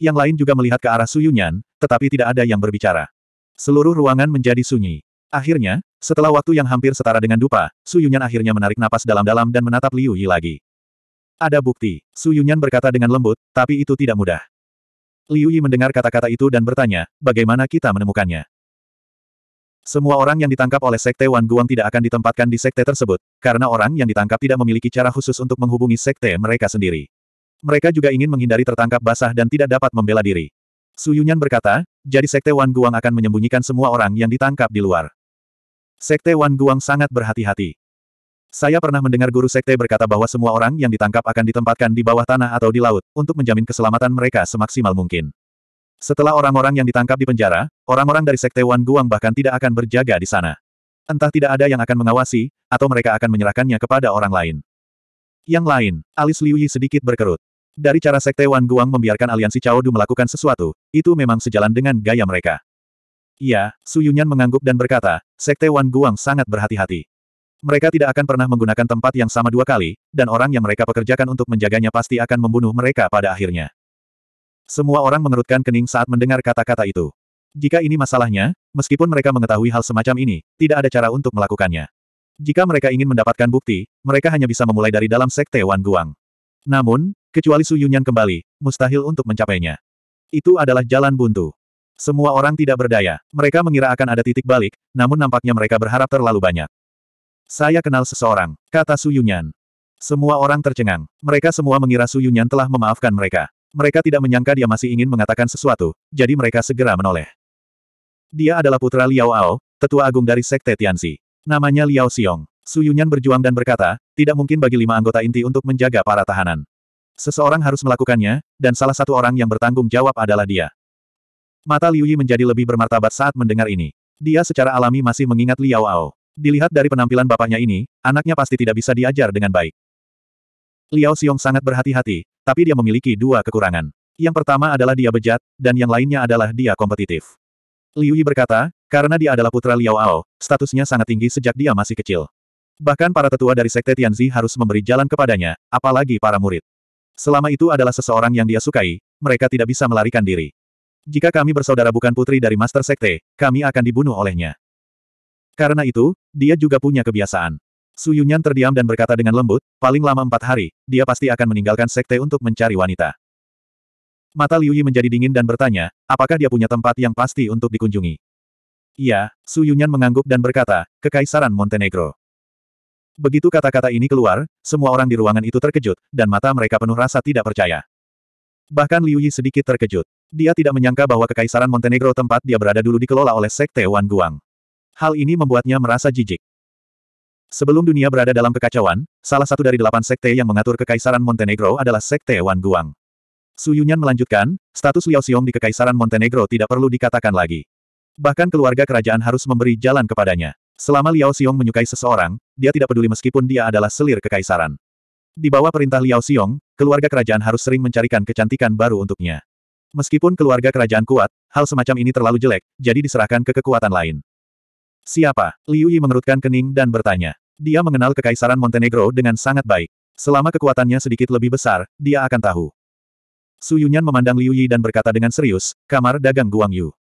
Yang lain juga melihat ke arah Su Yunyan, tetapi tidak ada yang berbicara. Seluruh ruangan menjadi sunyi. Akhirnya, setelah waktu yang hampir setara dengan dupa, Su Yunyan akhirnya menarik napas dalam-dalam dan menatap Liu Yi lagi. Ada bukti, Su Yunyan berkata dengan lembut, tapi itu tidak mudah. Liu Yi mendengar kata-kata itu dan bertanya, bagaimana kita menemukannya? Semua orang yang ditangkap oleh Sekte Wan Guang tidak akan ditempatkan di Sekte tersebut, karena orang yang ditangkap tidak memiliki cara khusus untuk menghubungi Sekte mereka sendiri. Mereka juga ingin menghindari tertangkap basah dan tidak dapat membela diri. Su Yunyan berkata, jadi Sekte Wan Guang akan menyembunyikan semua orang yang ditangkap di luar. Sekte Wan Guang sangat berhati-hati. Saya pernah mendengar guru sekte berkata bahwa semua orang yang ditangkap akan ditempatkan di bawah tanah atau di laut, untuk menjamin keselamatan mereka semaksimal mungkin. Setelah orang-orang yang ditangkap di penjara, orang-orang dari sekte Wan Guang bahkan tidak akan berjaga di sana. Entah tidak ada yang akan mengawasi, atau mereka akan menyerahkannya kepada orang lain. Yang lain, alis Liu Yi sedikit berkerut. Dari cara sekte Wan Guang membiarkan aliansi Cao Du melakukan sesuatu, itu memang sejalan dengan gaya mereka. Iya, Su Yunyan mengangguk dan berkata, sekte Wan Guang sangat berhati-hati. Mereka tidak akan pernah menggunakan tempat yang sama dua kali, dan orang yang mereka pekerjakan untuk menjaganya pasti akan membunuh mereka pada akhirnya. Semua orang mengerutkan kening saat mendengar kata-kata itu. Jika ini masalahnya, meskipun mereka mengetahui hal semacam ini, tidak ada cara untuk melakukannya. Jika mereka ingin mendapatkan bukti, mereka hanya bisa memulai dari dalam sekte Wan Guang. Namun, kecuali Su Yunyan kembali, mustahil untuk mencapainya. Itu adalah jalan buntu. Semua orang tidak berdaya. Mereka mengira akan ada titik balik, namun nampaknya mereka berharap terlalu banyak. Saya kenal seseorang, kata Su Yunyan. Semua orang tercengang. Mereka semua mengira Su Yunyan telah memaafkan mereka. Mereka tidak menyangka dia masih ingin mengatakan sesuatu, jadi mereka segera menoleh. Dia adalah putra Liao Ao, tetua agung dari Sekte Tianzi. Namanya Liao Xiong. Su Yunyan berjuang dan berkata, tidak mungkin bagi lima anggota inti untuk menjaga para tahanan. Seseorang harus melakukannya, dan salah satu orang yang bertanggung jawab adalah dia. Mata Liu Yi menjadi lebih bermartabat saat mendengar ini. Dia secara alami masih mengingat Liao Ao. Dilihat dari penampilan bapaknya ini, anaknya pasti tidak bisa diajar dengan baik. Liao Xiong sangat berhati-hati, tapi dia memiliki dua kekurangan. Yang pertama adalah dia bejat, dan yang lainnya adalah dia kompetitif. Liu Yi berkata, karena dia adalah putra Liao Ao, statusnya sangat tinggi sejak dia masih kecil. Bahkan para tetua dari Sekte Tianzi harus memberi jalan kepadanya, apalagi para murid. Selama itu adalah seseorang yang dia sukai, mereka tidak bisa melarikan diri. Jika kami bersaudara bukan putri dari Master Sekte, kami akan dibunuh olehnya. Karena itu, dia juga punya kebiasaan. Su Yunyan terdiam dan berkata dengan lembut, paling lama empat hari, dia pasti akan meninggalkan sekte untuk mencari wanita. Mata Liu Yi menjadi dingin dan bertanya, apakah dia punya tempat yang pasti untuk dikunjungi? Iya, Su Yunyan mengangguk dan berkata, Kekaisaran Montenegro. Begitu kata-kata ini keluar, semua orang di ruangan itu terkejut, dan mata mereka penuh rasa tidak percaya. Bahkan Liu Yi sedikit terkejut. Dia tidak menyangka bahwa Kekaisaran Montenegro tempat dia berada dulu dikelola oleh Sekte Wan Guang. Hal ini membuatnya merasa jijik. Sebelum dunia berada dalam kekacauan, salah satu dari delapan sekte yang mengatur kekaisaran Montenegro adalah sekte Wan Guang. Su Yunyan melanjutkan, status Liao Xiong di kekaisaran Montenegro tidak perlu dikatakan lagi. Bahkan keluarga kerajaan harus memberi jalan kepadanya. Selama Liao Xiong menyukai seseorang, dia tidak peduli meskipun dia adalah selir kekaisaran. Di bawah perintah Liao Xiong, keluarga kerajaan harus sering mencarikan kecantikan baru untuknya. Meskipun keluarga kerajaan kuat, hal semacam ini terlalu jelek, jadi diserahkan ke kekuatan lain. Siapa? Liu Yi mengerutkan kening dan bertanya. Dia mengenal Kekaisaran Montenegro dengan sangat baik. Selama kekuatannya sedikit lebih besar, dia akan tahu. Su Yunyan memandang Liu Yi dan berkata dengan serius, kamar dagang Guang Yu.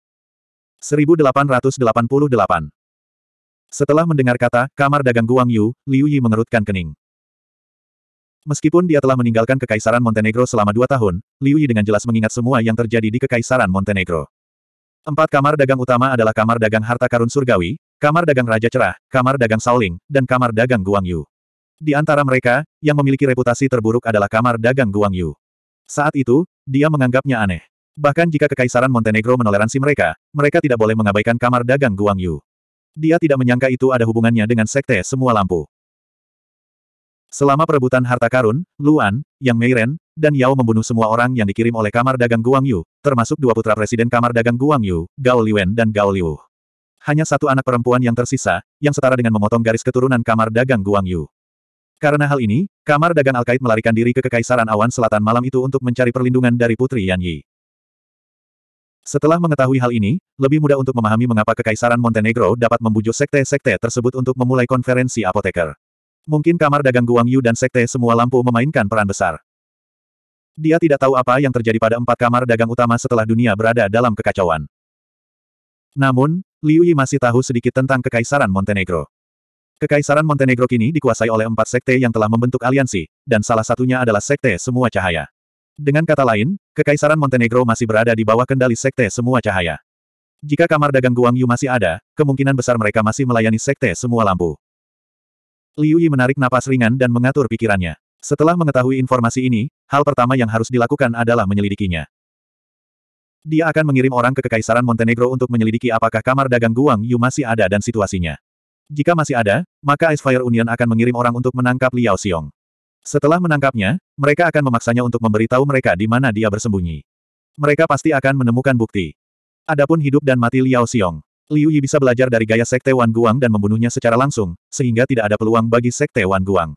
1888 Setelah mendengar kata, kamar dagang Guang Yu, Liu Yi mengerutkan kening. Meskipun dia telah meninggalkan Kekaisaran Montenegro selama dua tahun, Liu Yi dengan jelas mengingat semua yang terjadi di Kekaisaran Montenegro. Empat kamar dagang utama adalah kamar dagang harta karun surgawi, kamar dagang Raja Cerah, kamar dagang Saoling, dan kamar dagang Guangyu. Di antara mereka, yang memiliki reputasi terburuk adalah kamar dagang Guangyu. Saat itu, dia menganggapnya aneh. Bahkan jika Kekaisaran Montenegro menoleransi mereka, mereka tidak boleh mengabaikan kamar dagang Guangyu. Dia tidak menyangka itu ada hubungannya dengan sekte semua lampu. Selama perebutan harta karun, Luan, Yang Meiren, dan Yao membunuh semua orang yang dikirim oleh kamar dagang Guang termasuk dua putra presiden kamar dagang Guang Gao Liwen dan Gao Liu. Hanya satu anak perempuan yang tersisa, yang setara dengan memotong garis keturunan kamar dagang Guang Karena hal ini, kamar dagang Alkait melarikan diri ke Kekaisaran Awan Selatan malam itu untuk mencari perlindungan dari Putri Yan Yi. Setelah mengetahui hal ini, lebih mudah untuk memahami mengapa Kekaisaran Montenegro dapat membujuk sekte-sekte tersebut untuk memulai konferensi apoteker. Mungkin kamar dagang Guang dan sekte semua lampu memainkan peran besar. Dia tidak tahu apa yang terjadi pada empat kamar dagang utama setelah dunia berada dalam kekacauan. Namun, Liu Yi masih tahu sedikit tentang Kekaisaran Montenegro. Kekaisaran Montenegro kini dikuasai oleh empat sekte yang telah membentuk aliansi, dan salah satunya adalah Sekte Semua Cahaya. Dengan kata lain, Kekaisaran Montenegro masih berada di bawah kendali Sekte Semua Cahaya. Jika kamar dagang Guangyu masih ada, kemungkinan besar mereka masih melayani Sekte Semua Lampu. Liu Yi menarik napas ringan dan mengatur pikirannya. Setelah mengetahui informasi ini, hal pertama yang harus dilakukan adalah menyelidikinya. Dia akan mengirim orang ke Kekaisaran Montenegro untuk menyelidiki apakah kamar dagang Guang Yu masih ada dan situasinya. Jika masih ada, maka Ice Fire Union akan mengirim orang untuk menangkap Liao Xiong. Setelah menangkapnya, mereka akan memaksanya untuk memberitahu mereka di mana dia bersembunyi. Mereka pasti akan menemukan bukti. Adapun hidup dan mati Liao Xiong. Liu Yi bisa belajar dari gaya Sekte Wan Guang dan membunuhnya secara langsung, sehingga tidak ada peluang bagi Sekte Wan Guang.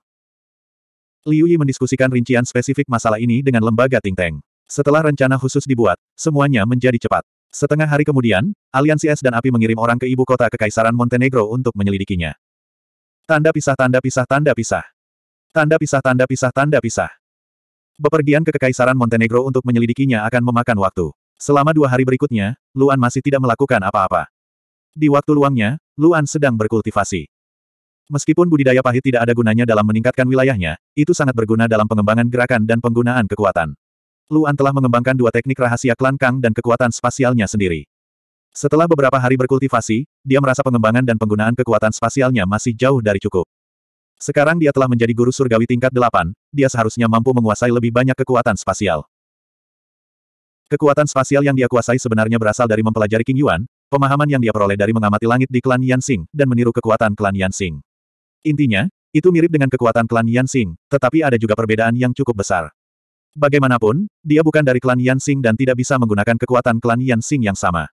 Liu Yi mendiskusikan rincian spesifik masalah ini dengan lembaga Ting Teng. Setelah rencana khusus dibuat, semuanya menjadi cepat. Setengah hari kemudian, aliansi es dan api mengirim orang ke ibu kota Kekaisaran Montenegro untuk menyelidikinya. Tanda pisah tanda pisah tanda pisah. Tanda pisah tanda pisah tanda pisah. Bepergian ke Kekaisaran Montenegro untuk menyelidikinya akan memakan waktu. Selama dua hari berikutnya, Luan masih tidak melakukan apa-apa. Di waktu luangnya, Luan sedang berkultivasi. Meskipun budidaya pahit tidak ada gunanya dalam meningkatkan wilayahnya, itu sangat berguna dalam pengembangan gerakan dan penggunaan kekuatan. Luan telah mengembangkan dua teknik rahasia klan Kang dan kekuatan spasialnya sendiri. Setelah beberapa hari berkultivasi, dia merasa pengembangan dan penggunaan kekuatan spasialnya masih jauh dari cukup. Sekarang dia telah menjadi guru surgawi tingkat 8, dia seharusnya mampu menguasai lebih banyak kekuatan spasial. Kekuatan spasial yang dia kuasai sebenarnya berasal dari mempelajari King Yuan, pemahaman yang dia peroleh dari mengamati langit di klan Yansing, dan meniru kekuatan klan Yansing. Intinya, itu mirip dengan kekuatan klan Yan Xing, tetapi ada juga perbedaan yang cukup besar. Bagaimanapun, dia bukan dari klan Yan Xing dan tidak bisa menggunakan kekuatan klan Yan Xing yang sama.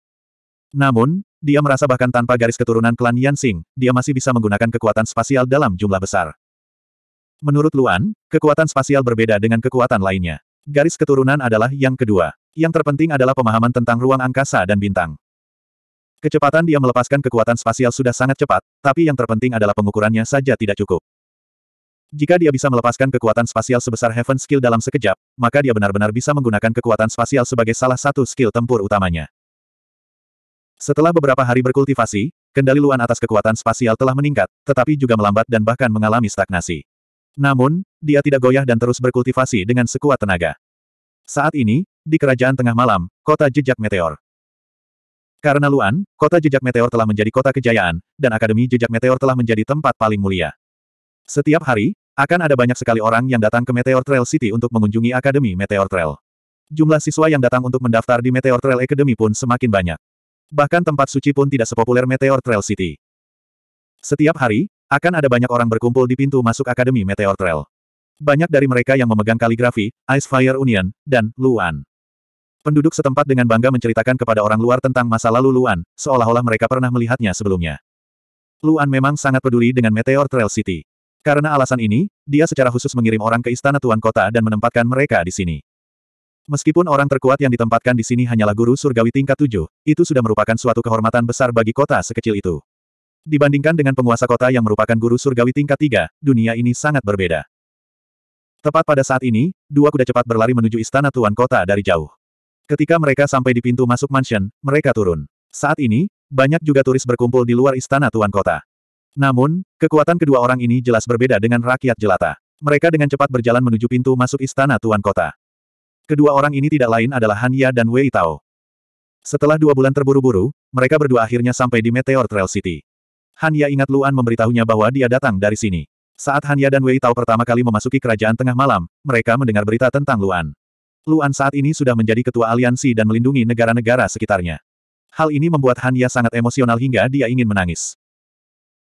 Namun, dia merasa bahkan tanpa garis keturunan klan Yan Xing, dia masih bisa menggunakan kekuatan spasial dalam jumlah besar. Menurut Luan, kekuatan spasial berbeda dengan kekuatan lainnya. Garis keturunan adalah yang kedua. Yang terpenting adalah pemahaman tentang ruang angkasa dan bintang. Kecepatan dia melepaskan kekuatan spasial sudah sangat cepat, tapi yang terpenting adalah pengukurannya saja tidak cukup. Jika dia bisa melepaskan kekuatan spasial sebesar Heaven Skill dalam sekejap, maka dia benar-benar bisa menggunakan kekuatan spasial sebagai salah satu skill tempur utamanya. Setelah beberapa hari berkultivasi, kendali Luan atas kekuatan spasial telah meningkat, tetapi juga melambat dan bahkan mengalami stagnasi. Namun, dia tidak goyah dan terus berkultivasi dengan sekuat tenaga. Saat ini, di kerajaan tengah malam, kota jejak meteor. Karena Luan, kota jejak meteor telah menjadi kota kejayaan, dan akademi jejak meteor telah menjadi tempat paling mulia. Setiap hari, akan ada banyak sekali orang yang datang ke Meteor Trail City untuk mengunjungi Akademi Meteor Trail. Jumlah siswa yang datang untuk mendaftar di Meteor Trail Academy pun semakin banyak. Bahkan tempat suci pun tidak sepopuler Meteor Trail City. Setiap hari, akan ada banyak orang berkumpul di pintu masuk Akademi Meteor Trail. Banyak dari mereka yang memegang kaligrafi, Ice Fire Union, dan Luan. Penduduk setempat dengan bangga menceritakan kepada orang luar tentang masa lalu Luan, seolah-olah mereka pernah melihatnya sebelumnya. Luan memang sangat peduli dengan Meteor Trail City. Karena alasan ini, dia secara khusus mengirim orang ke istana tuan kota dan menempatkan mereka di sini. Meskipun orang terkuat yang ditempatkan di sini hanyalah guru surgawi tingkat tujuh, itu sudah merupakan suatu kehormatan besar bagi kota sekecil itu. Dibandingkan dengan penguasa kota yang merupakan guru surgawi tingkat tiga, dunia ini sangat berbeda. Tepat pada saat ini, dua kuda cepat berlari menuju istana tuan kota dari jauh. Ketika mereka sampai di pintu masuk mansion, mereka turun. Saat ini, banyak juga turis berkumpul di luar istana tuan kota. Namun, kekuatan kedua orang ini jelas berbeda dengan rakyat jelata. Mereka dengan cepat berjalan menuju pintu masuk istana tuan kota. Kedua orang ini tidak lain adalah Han dan Wei Tao. Setelah dua bulan terburu-buru, mereka berdua akhirnya sampai di Meteor Trail City. Han Ya ingat Luan memberitahunya bahwa dia datang dari sini. Saat Han dan Wei Tao pertama kali memasuki kerajaan tengah malam, mereka mendengar berita tentang Luan. Luan saat ini sudah menjadi ketua aliansi dan melindungi negara-negara sekitarnya. Hal ini membuat Han Ya sangat emosional hingga dia ingin menangis.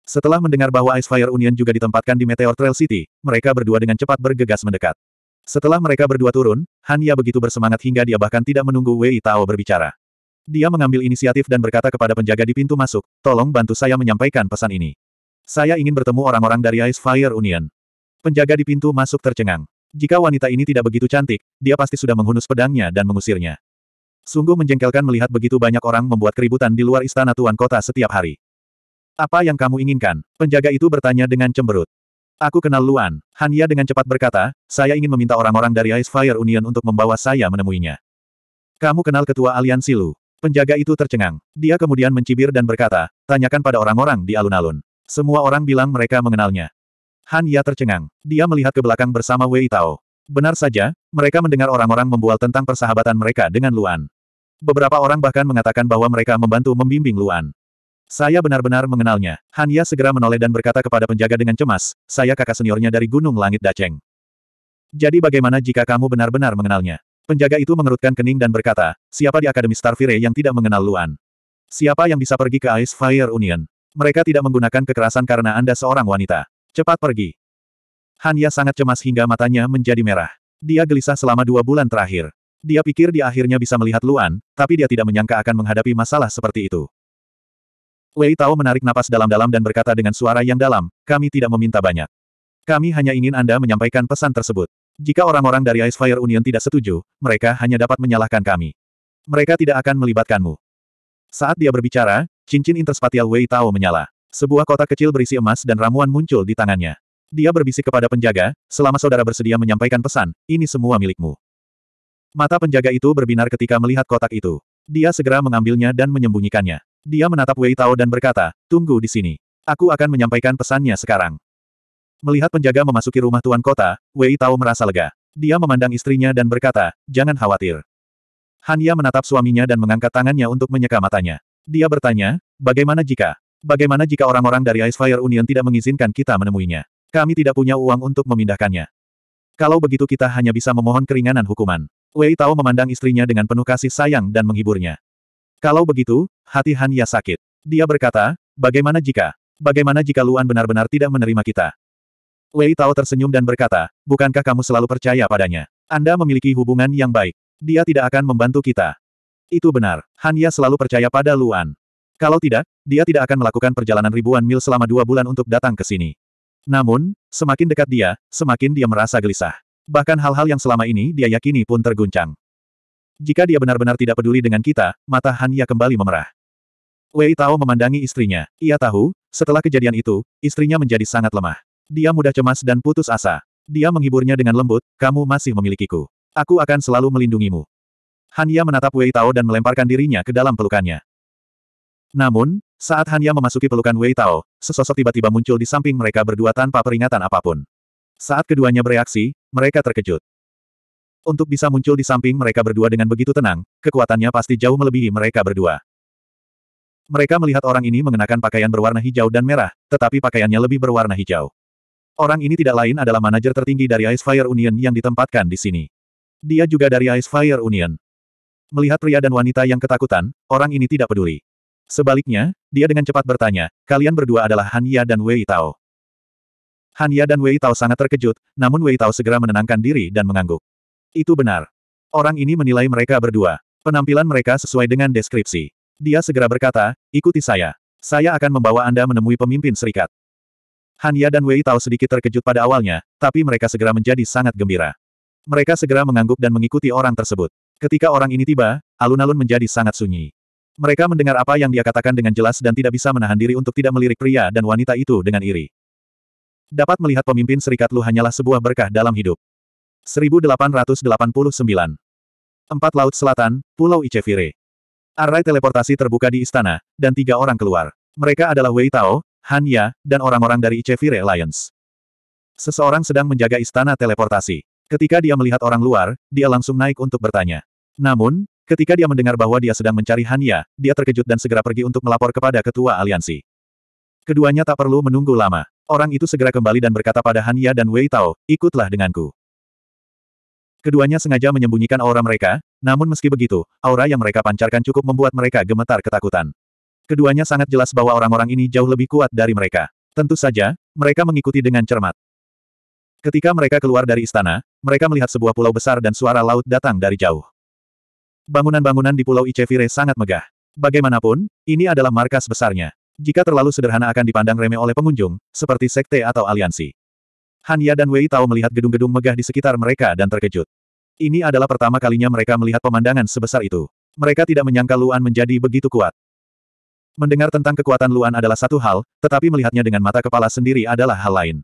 Setelah mendengar bahwa Ice Fire Union juga ditempatkan di Meteor Trail City, mereka berdua dengan cepat bergegas mendekat. Setelah mereka berdua turun, Han Ya begitu bersemangat hingga dia bahkan tidak menunggu Wei Tao berbicara. Dia mengambil inisiatif dan berkata kepada penjaga di pintu masuk, tolong bantu saya menyampaikan pesan ini. Saya ingin bertemu orang-orang dari Ice Fire Union. Penjaga di pintu masuk tercengang. Jika wanita ini tidak begitu cantik, dia pasti sudah menghunus pedangnya dan mengusirnya. Sungguh menjengkelkan melihat begitu banyak orang membuat keributan di luar istana tuan kota setiap hari. Apa yang kamu inginkan? Penjaga itu bertanya dengan cemberut. Aku kenal Luan. Ya dengan cepat berkata, saya ingin meminta orang-orang dari Ice Fire Union untuk membawa saya menemuinya. Kamu kenal ketua aliansi Lu. Penjaga itu tercengang. Dia kemudian mencibir dan berkata, tanyakan pada orang-orang di alun-alun. Semua orang bilang mereka mengenalnya. Han Ya tercengang. Dia melihat ke belakang bersama Wei Tao. Benar saja, mereka mendengar orang-orang membual tentang persahabatan mereka dengan Luan. Beberapa orang bahkan mengatakan bahwa mereka membantu membimbing Luan. Saya benar-benar mengenalnya. Han Ya segera menoleh dan berkata kepada penjaga dengan cemas, saya kakak seniornya dari Gunung Langit Daceng. Jadi bagaimana jika kamu benar-benar mengenalnya? Penjaga itu mengerutkan kening dan berkata, siapa di Akademi Starfire yang tidak mengenal Luan? Siapa yang bisa pergi ke Ice Fire Union? Mereka tidak menggunakan kekerasan karena Anda seorang wanita. Cepat pergi. Hanya sangat cemas hingga matanya menjadi merah. Dia gelisah selama dua bulan terakhir. Dia pikir dia akhirnya bisa melihat Luan, tapi dia tidak menyangka akan menghadapi masalah seperti itu. Wei Tao menarik napas dalam-dalam dan berkata dengan suara yang dalam, kami tidak meminta banyak. Kami hanya ingin Anda menyampaikan pesan tersebut. Jika orang-orang dari Ice Fire Union tidak setuju, mereka hanya dapat menyalahkan kami. Mereka tidak akan melibatkanmu. Saat dia berbicara, cincin interspatial Wei Tao menyala. Sebuah kotak kecil berisi emas dan ramuan muncul di tangannya. Dia berbisik kepada penjaga, selama saudara bersedia menyampaikan pesan, ini semua milikmu. Mata penjaga itu berbinar ketika melihat kotak itu. Dia segera mengambilnya dan menyembunyikannya. Dia menatap Wei Tao dan berkata, tunggu di sini. Aku akan menyampaikan pesannya sekarang. Melihat penjaga memasuki rumah tuan kota, Wei Tao merasa lega. Dia memandang istrinya dan berkata, jangan khawatir. Han Ya menatap suaminya dan mengangkat tangannya untuk menyeka matanya. Dia bertanya, bagaimana jika Bagaimana jika orang-orang dari Ice Fire Union tidak mengizinkan kita menemuinya? Kami tidak punya uang untuk memindahkannya. Kalau begitu kita hanya bisa memohon keringanan hukuman. Wei Tao memandang istrinya dengan penuh kasih sayang dan menghiburnya. Kalau begitu, hati Han Ya sakit. Dia berkata, bagaimana jika? Bagaimana jika Luan benar-benar tidak menerima kita? Wei Tao tersenyum dan berkata, bukankah kamu selalu percaya padanya? Anda memiliki hubungan yang baik. Dia tidak akan membantu kita. Itu benar, Han Ya selalu percaya pada Luan. Kalau tidak, dia tidak akan melakukan perjalanan ribuan mil selama dua bulan untuk datang ke sini. Namun, semakin dekat dia, semakin dia merasa gelisah. Bahkan hal-hal yang selama ini dia yakini pun terguncang. Jika dia benar-benar tidak peduli dengan kita, mata Hanya kembali memerah. Wei Tao memandangi istrinya. Ia tahu, setelah kejadian itu, istrinya menjadi sangat lemah. Dia mudah cemas dan putus asa. Dia menghiburnya dengan lembut, kamu masih memilikiku. Aku akan selalu melindungimu. Hanya menatap Wei Tao dan melemparkan dirinya ke dalam pelukannya. Namun, saat Hanya memasuki pelukan Wei Tao, sesosok tiba-tiba muncul di samping mereka berdua tanpa peringatan apapun. Saat keduanya bereaksi, mereka terkejut. Untuk bisa muncul di samping mereka berdua dengan begitu tenang, kekuatannya pasti jauh melebihi mereka berdua. Mereka melihat orang ini mengenakan pakaian berwarna hijau dan merah, tetapi pakaiannya lebih berwarna hijau. Orang ini tidak lain adalah manajer tertinggi dari Ice Fire Union yang ditempatkan di sini. Dia juga dari Ice Fire Union. Melihat pria dan wanita yang ketakutan, orang ini tidak peduli. Sebaliknya, dia dengan cepat bertanya, kalian berdua adalah Han Ya dan Wei Tao. Han Ya dan Wei Tao sangat terkejut, namun Wei Tao segera menenangkan diri dan mengangguk. Itu benar. Orang ini menilai mereka berdua. Penampilan mereka sesuai dengan deskripsi. Dia segera berkata, ikuti saya. Saya akan membawa Anda menemui pemimpin serikat. Han Ya dan Wei Tao sedikit terkejut pada awalnya, tapi mereka segera menjadi sangat gembira. Mereka segera mengangguk dan mengikuti orang tersebut. Ketika orang ini tiba, alun-alun menjadi sangat sunyi. Mereka mendengar apa yang dia katakan dengan jelas dan tidak bisa menahan diri untuk tidak melirik pria dan wanita itu dengan iri. Dapat melihat pemimpin serikat Lu hanyalah sebuah berkah dalam hidup. 1889. Empat Laut Selatan, Pulau Icevire Array teleportasi terbuka di istana, dan tiga orang keluar. Mereka adalah Wei Tao, Han Ya, dan orang-orang dari Icevire Alliance. Seseorang sedang menjaga istana teleportasi. Ketika dia melihat orang luar, dia langsung naik untuk bertanya. Namun, Ketika dia mendengar bahwa dia sedang mencari Hania, dia terkejut dan segera pergi untuk melapor kepada ketua aliansi. Keduanya tak perlu menunggu lama. Orang itu segera kembali dan berkata pada Hania dan Wei Tao, ikutlah denganku. Keduanya sengaja menyembunyikan aura mereka, namun meski begitu, aura yang mereka pancarkan cukup membuat mereka gemetar ketakutan. Keduanya sangat jelas bahwa orang-orang ini jauh lebih kuat dari mereka. Tentu saja, mereka mengikuti dengan cermat. Ketika mereka keluar dari istana, mereka melihat sebuah pulau besar dan suara laut datang dari jauh. Bangunan-bangunan di Pulau Icevire sangat megah. Bagaimanapun, ini adalah markas besarnya. Jika terlalu sederhana akan dipandang remeh oleh pengunjung, seperti sekte atau aliansi. Hanya dan Wei Tao melihat gedung-gedung megah di sekitar mereka dan terkejut. Ini adalah pertama kalinya mereka melihat pemandangan sebesar itu. Mereka tidak menyangka Luan menjadi begitu kuat. Mendengar tentang kekuatan Luan adalah satu hal, tetapi melihatnya dengan mata kepala sendiri adalah hal lain.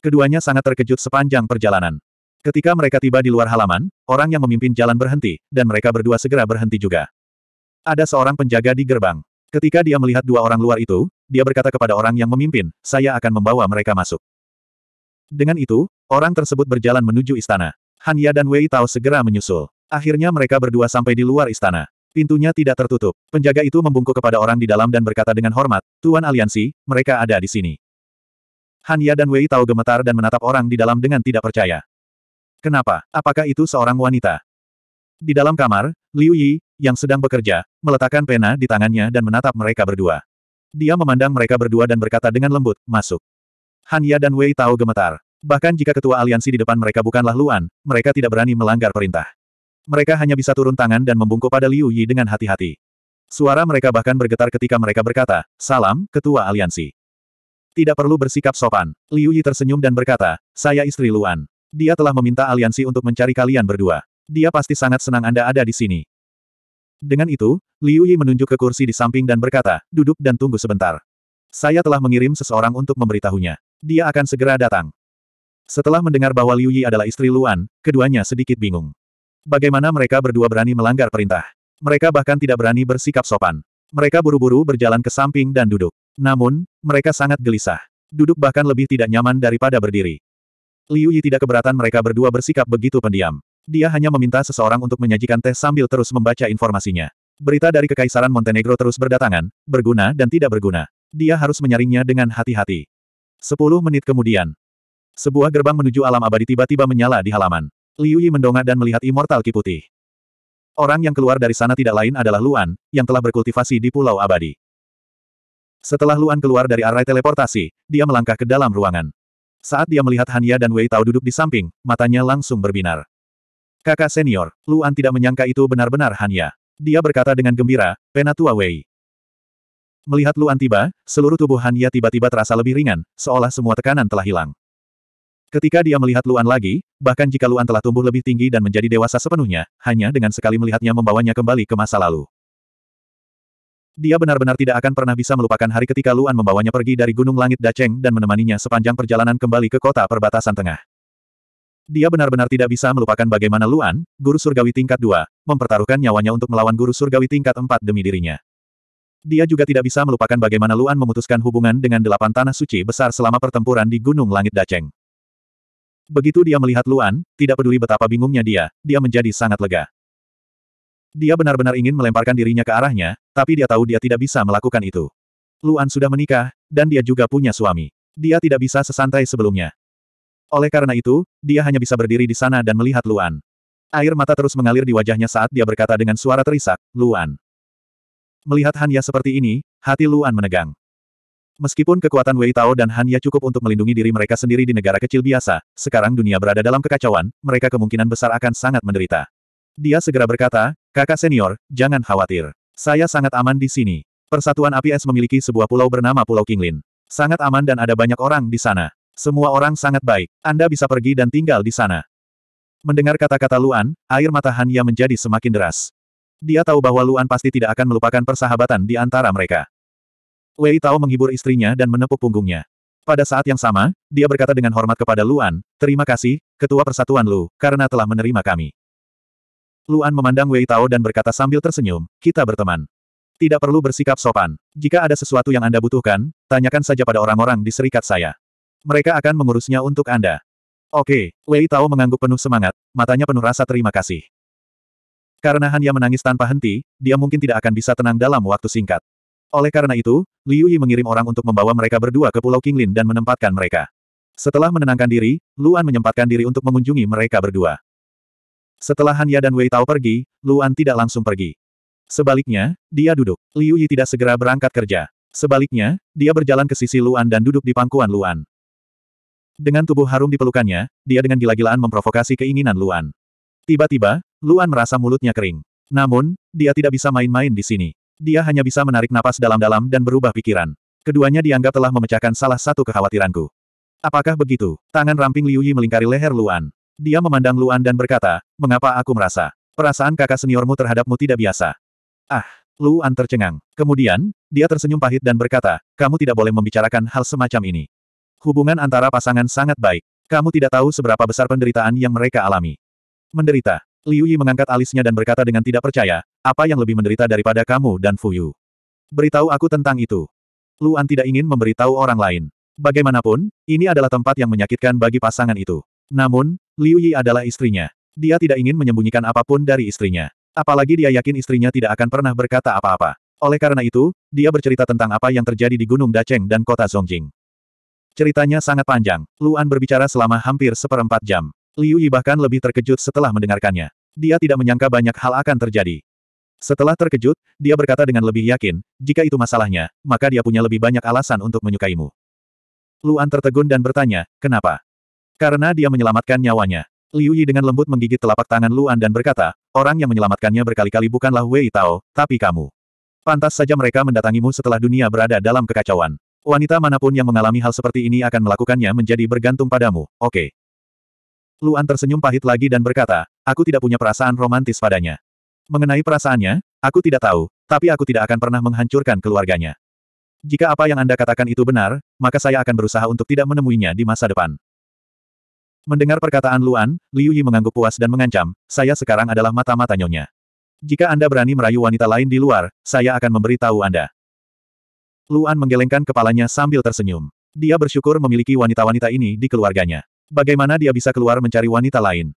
Keduanya sangat terkejut sepanjang perjalanan. Ketika mereka tiba di luar halaman, orang yang memimpin jalan berhenti, dan mereka berdua segera berhenti juga. Ada seorang penjaga di gerbang. Ketika dia melihat dua orang luar itu, dia berkata kepada orang yang memimpin, saya akan membawa mereka masuk. Dengan itu, orang tersebut berjalan menuju istana. Hanya dan Wei Tao segera menyusul. Akhirnya mereka berdua sampai di luar istana. Pintunya tidak tertutup. Penjaga itu membungkuk kepada orang di dalam dan berkata dengan hormat, Tuan Aliansi, mereka ada di sini. Hanya dan Wei Tao gemetar dan menatap orang di dalam dengan tidak percaya. Kenapa? Apakah itu seorang wanita? Di dalam kamar, Liu Yi, yang sedang bekerja, meletakkan pena di tangannya dan menatap mereka berdua. Dia memandang mereka berdua dan berkata dengan lembut, masuk. Han Ya dan Wei tahu gemetar. Bahkan jika ketua aliansi di depan mereka bukanlah Luan, mereka tidak berani melanggar perintah. Mereka hanya bisa turun tangan dan membungkuk pada Liu Yi dengan hati-hati. Suara mereka bahkan bergetar ketika mereka berkata, Salam, Ketua Aliansi. Tidak perlu bersikap sopan. Liu Yi tersenyum dan berkata, Saya istri Luan. Dia telah meminta aliansi untuk mencari kalian berdua. Dia pasti sangat senang Anda ada di sini. Dengan itu, Liu Yi menunjuk ke kursi di samping dan berkata, duduk dan tunggu sebentar. Saya telah mengirim seseorang untuk memberitahunya. Dia akan segera datang. Setelah mendengar bahwa Liu Yi adalah istri Luan, keduanya sedikit bingung. Bagaimana mereka berdua berani melanggar perintah? Mereka bahkan tidak berani bersikap sopan. Mereka buru-buru berjalan ke samping dan duduk. Namun, mereka sangat gelisah. Duduk bahkan lebih tidak nyaman daripada berdiri. Liu Yi tidak keberatan mereka berdua bersikap begitu pendiam. Dia hanya meminta seseorang untuk menyajikan teh sambil terus membaca informasinya. Berita dari Kekaisaran Montenegro terus berdatangan, berguna dan tidak berguna. Dia harus menyaringnya dengan hati-hati. Sepuluh menit kemudian, sebuah gerbang menuju alam abadi tiba-tiba menyala di halaman. Liu Yi mendongak dan melihat Immortal Ki Putih. Orang yang keluar dari sana tidak lain adalah Luan, yang telah berkultivasi di Pulau Abadi. Setelah Luan keluar dari arai teleportasi, dia melangkah ke dalam ruangan. Saat dia melihat Hania dan Wei Tao duduk di samping, matanya langsung berbinar. Kakak senior, Luan tidak menyangka itu benar-benar Hania. Dia berkata dengan gembira, Penatua Wei. Melihat Luan tiba, seluruh tubuh Hania tiba-tiba terasa lebih ringan, seolah semua tekanan telah hilang. Ketika dia melihat Luan lagi, bahkan jika Luan telah tumbuh lebih tinggi dan menjadi dewasa sepenuhnya, hanya dengan sekali melihatnya membawanya kembali ke masa lalu. Dia benar-benar tidak akan pernah bisa melupakan hari ketika Luan membawanya pergi dari Gunung Langit Daceng dan menemaninya sepanjang perjalanan kembali ke kota perbatasan tengah. Dia benar-benar tidak bisa melupakan bagaimana Luan, guru surgawi tingkat 2, mempertaruhkan nyawanya untuk melawan guru surgawi tingkat 4 demi dirinya. Dia juga tidak bisa melupakan bagaimana Luan memutuskan hubungan dengan delapan tanah suci besar selama pertempuran di Gunung Langit Daceng. Begitu dia melihat Luan, tidak peduli betapa bingungnya dia, dia menjadi sangat lega. Dia benar-benar ingin melemparkan dirinya ke arahnya, tapi dia tahu dia tidak bisa melakukan itu. Luan sudah menikah, dan dia juga punya suami. Dia tidak bisa sesantai sebelumnya. Oleh karena itu, dia hanya bisa berdiri di sana dan melihat Luan. Air mata terus mengalir di wajahnya saat dia berkata dengan suara terisak, Luan. Melihat Hanya seperti ini, hati Luan menegang. Meskipun kekuatan Wei Tao dan Hanya cukup untuk melindungi diri mereka sendiri di negara kecil biasa, sekarang dunia berada dalam kekacauan, mereka kemungkinan besar akan sangat menderita. Dia segera berkata, Kakak senior, jangan khawatir. Saya sangat aman di sini. Persatuan Api Es memiliki sebuah pulau bernama Pulau Kinglin. Sangat aman dan ada banyak orang di sana. Semua orang sangat baik. Anda bisa pergi dan tinggal di sana. Mendengar kata-kata Luan, air mata Hanya menjadi semakin deras. Dia tahu bahwa Luan pasti tidak akan melupakan persahabatan di antara mereka. Wei Tao menghibur istrinya dan menepuk punggungnya. Pada saat yang sama, dia berkata dengan hormat kepada Luan, Terima kasih, Ketua Persatuan Lu, karena telah menerima kami. Luan memandang Wei Tao dan berkata sambil tersenyum, kita berteman. Tidak perlu bersikap sopan. Jika ada sesuatu yang Anda butuhkan, tanyakan saja pada orang-orang di serikat saya. Mereka akan mengurusnya untuk Anda. Oke, Wei Tao mengangguk penuh semangat, matanya penuh rasa terima kasih. Karena Han Hanya menangis tanpa henti, dia mungkin tidak akan bisa tenang dalam waktu singkat. Oleh karena itu, Liu Yi mengirim orang untuk membawa mereka berdua ke Pulau Qinglin dan menempatkan mereka. Setelah menenangkan diri, Luan menyempatkan diri untuk mengunjungi mereka berdua. Setelah Hanya dan Wei Tao pergi, Luan tidak langsung pergi. Sebaliknya, dia duduk. Liu Yi tidak segera berangkat kerja. Sebaliknya, dia berjalan ke sisi Luan dan duduk di pangkuan Luan. Dengan tubuh harum di pelukannya, dia dengan gila-gilaan memprovokasi keinginan Luan. Tiba-tiba, Luan merasa mulutnya kering. Namun, dia tidak bisa main-main di sini. Dia hanya bisa menarik napas dalam-dalam dan berubah pikiran. Keduanya dianggap telah memecahkan salah satu kekhawatiranku. Apakah begitu? Tangan ramping Liu Yi melingkari leher Luan. Dia memandang Luan dan berkata, mengapa aku merasa? Perasaan kakak seniormu terhadapmu tidak biasa. Ah, Luan tercengang. Kemudian, dia tersenyum pahit dan berkata, kamu tidak boleh membicarakan hal semacam ini. Hubungan antara pasangan sangat baik. Kamu tidak tahu seberapa besar penderitaan yang mereka alami. Menderita. Liu Yi mengangkat alisnya dan berkata dengan tidak percaya, apa yang lebih menderita daripada kamu dan Fu Yu? Beritahu aku tentang itu. Luan tidak ingin memberitahu orang lain. Bagaimanapun, ini adalah tempat yang menyakitkan bagi pasangan itu. Namun, Liu Yi adalah istrinya. Dia tidak ingin menyembunyikan apapun dari istrinya. Apalagi dia yakin istrinya tidak akan pernah berkata apa-apa. Oleh karena itu, dia bercerita tentang apa yang terjadi di Gunung Daceng dan kota Zongjing. Ceritanya sangat panjang. Luan berbicara selama hampir seperempat jam. Liu Yi bahkan lebih terkejut setelah mendengarkannya. Dia tidak menyangka banyak hal akan terjadi. Setelah terkejut, dia berkata dengan lebih yakin, jika itu masalahnya, maka dia punya lebih banyak alasan untuk menyukaimu. Luan tertegun dan bertanya, kenapa? Karena dia menyelamatkan nyawanya. Liu Yi dengan lembut menggigit telapak tangan Luan dan berkata, orang yang menyelamatkannya berkali-kali bukanlah Wei Tao, tapi kamu. Pantas saja mereka mendatangimu setelah dunia berada dalam kekacauan. Wanita manapun yang mengalami hal seperti ini akan melakukannya menjadi bergantung padamu, oke. Okay. Luan tersenyum pahit lagi dan berkata, aku tidak punya perasaan romantis padanya. Mengenai perasaannya, aku tidak tahu, tapi aku tidak akan pernah menghancurkan keluarganya. Jika apa yang Anda katakan itu benar, maka saya akan berusaha untuk tidak menemuinya di masa depan. Mendengar perkataan Luan, Liu Yi mengangguk puas dan mengancam, saya sekarang adalah mata-mata nyonya. Jika Anda berani merayu wanita lain di luar, saya akan memberitahu Anda. Luan menggelengkan kepalanya sambil tersenyum. Dia bersyukur memiliki wanita-wanita ini di keluarganya. Bagaimana dia bisa keluar mencari wanita lain?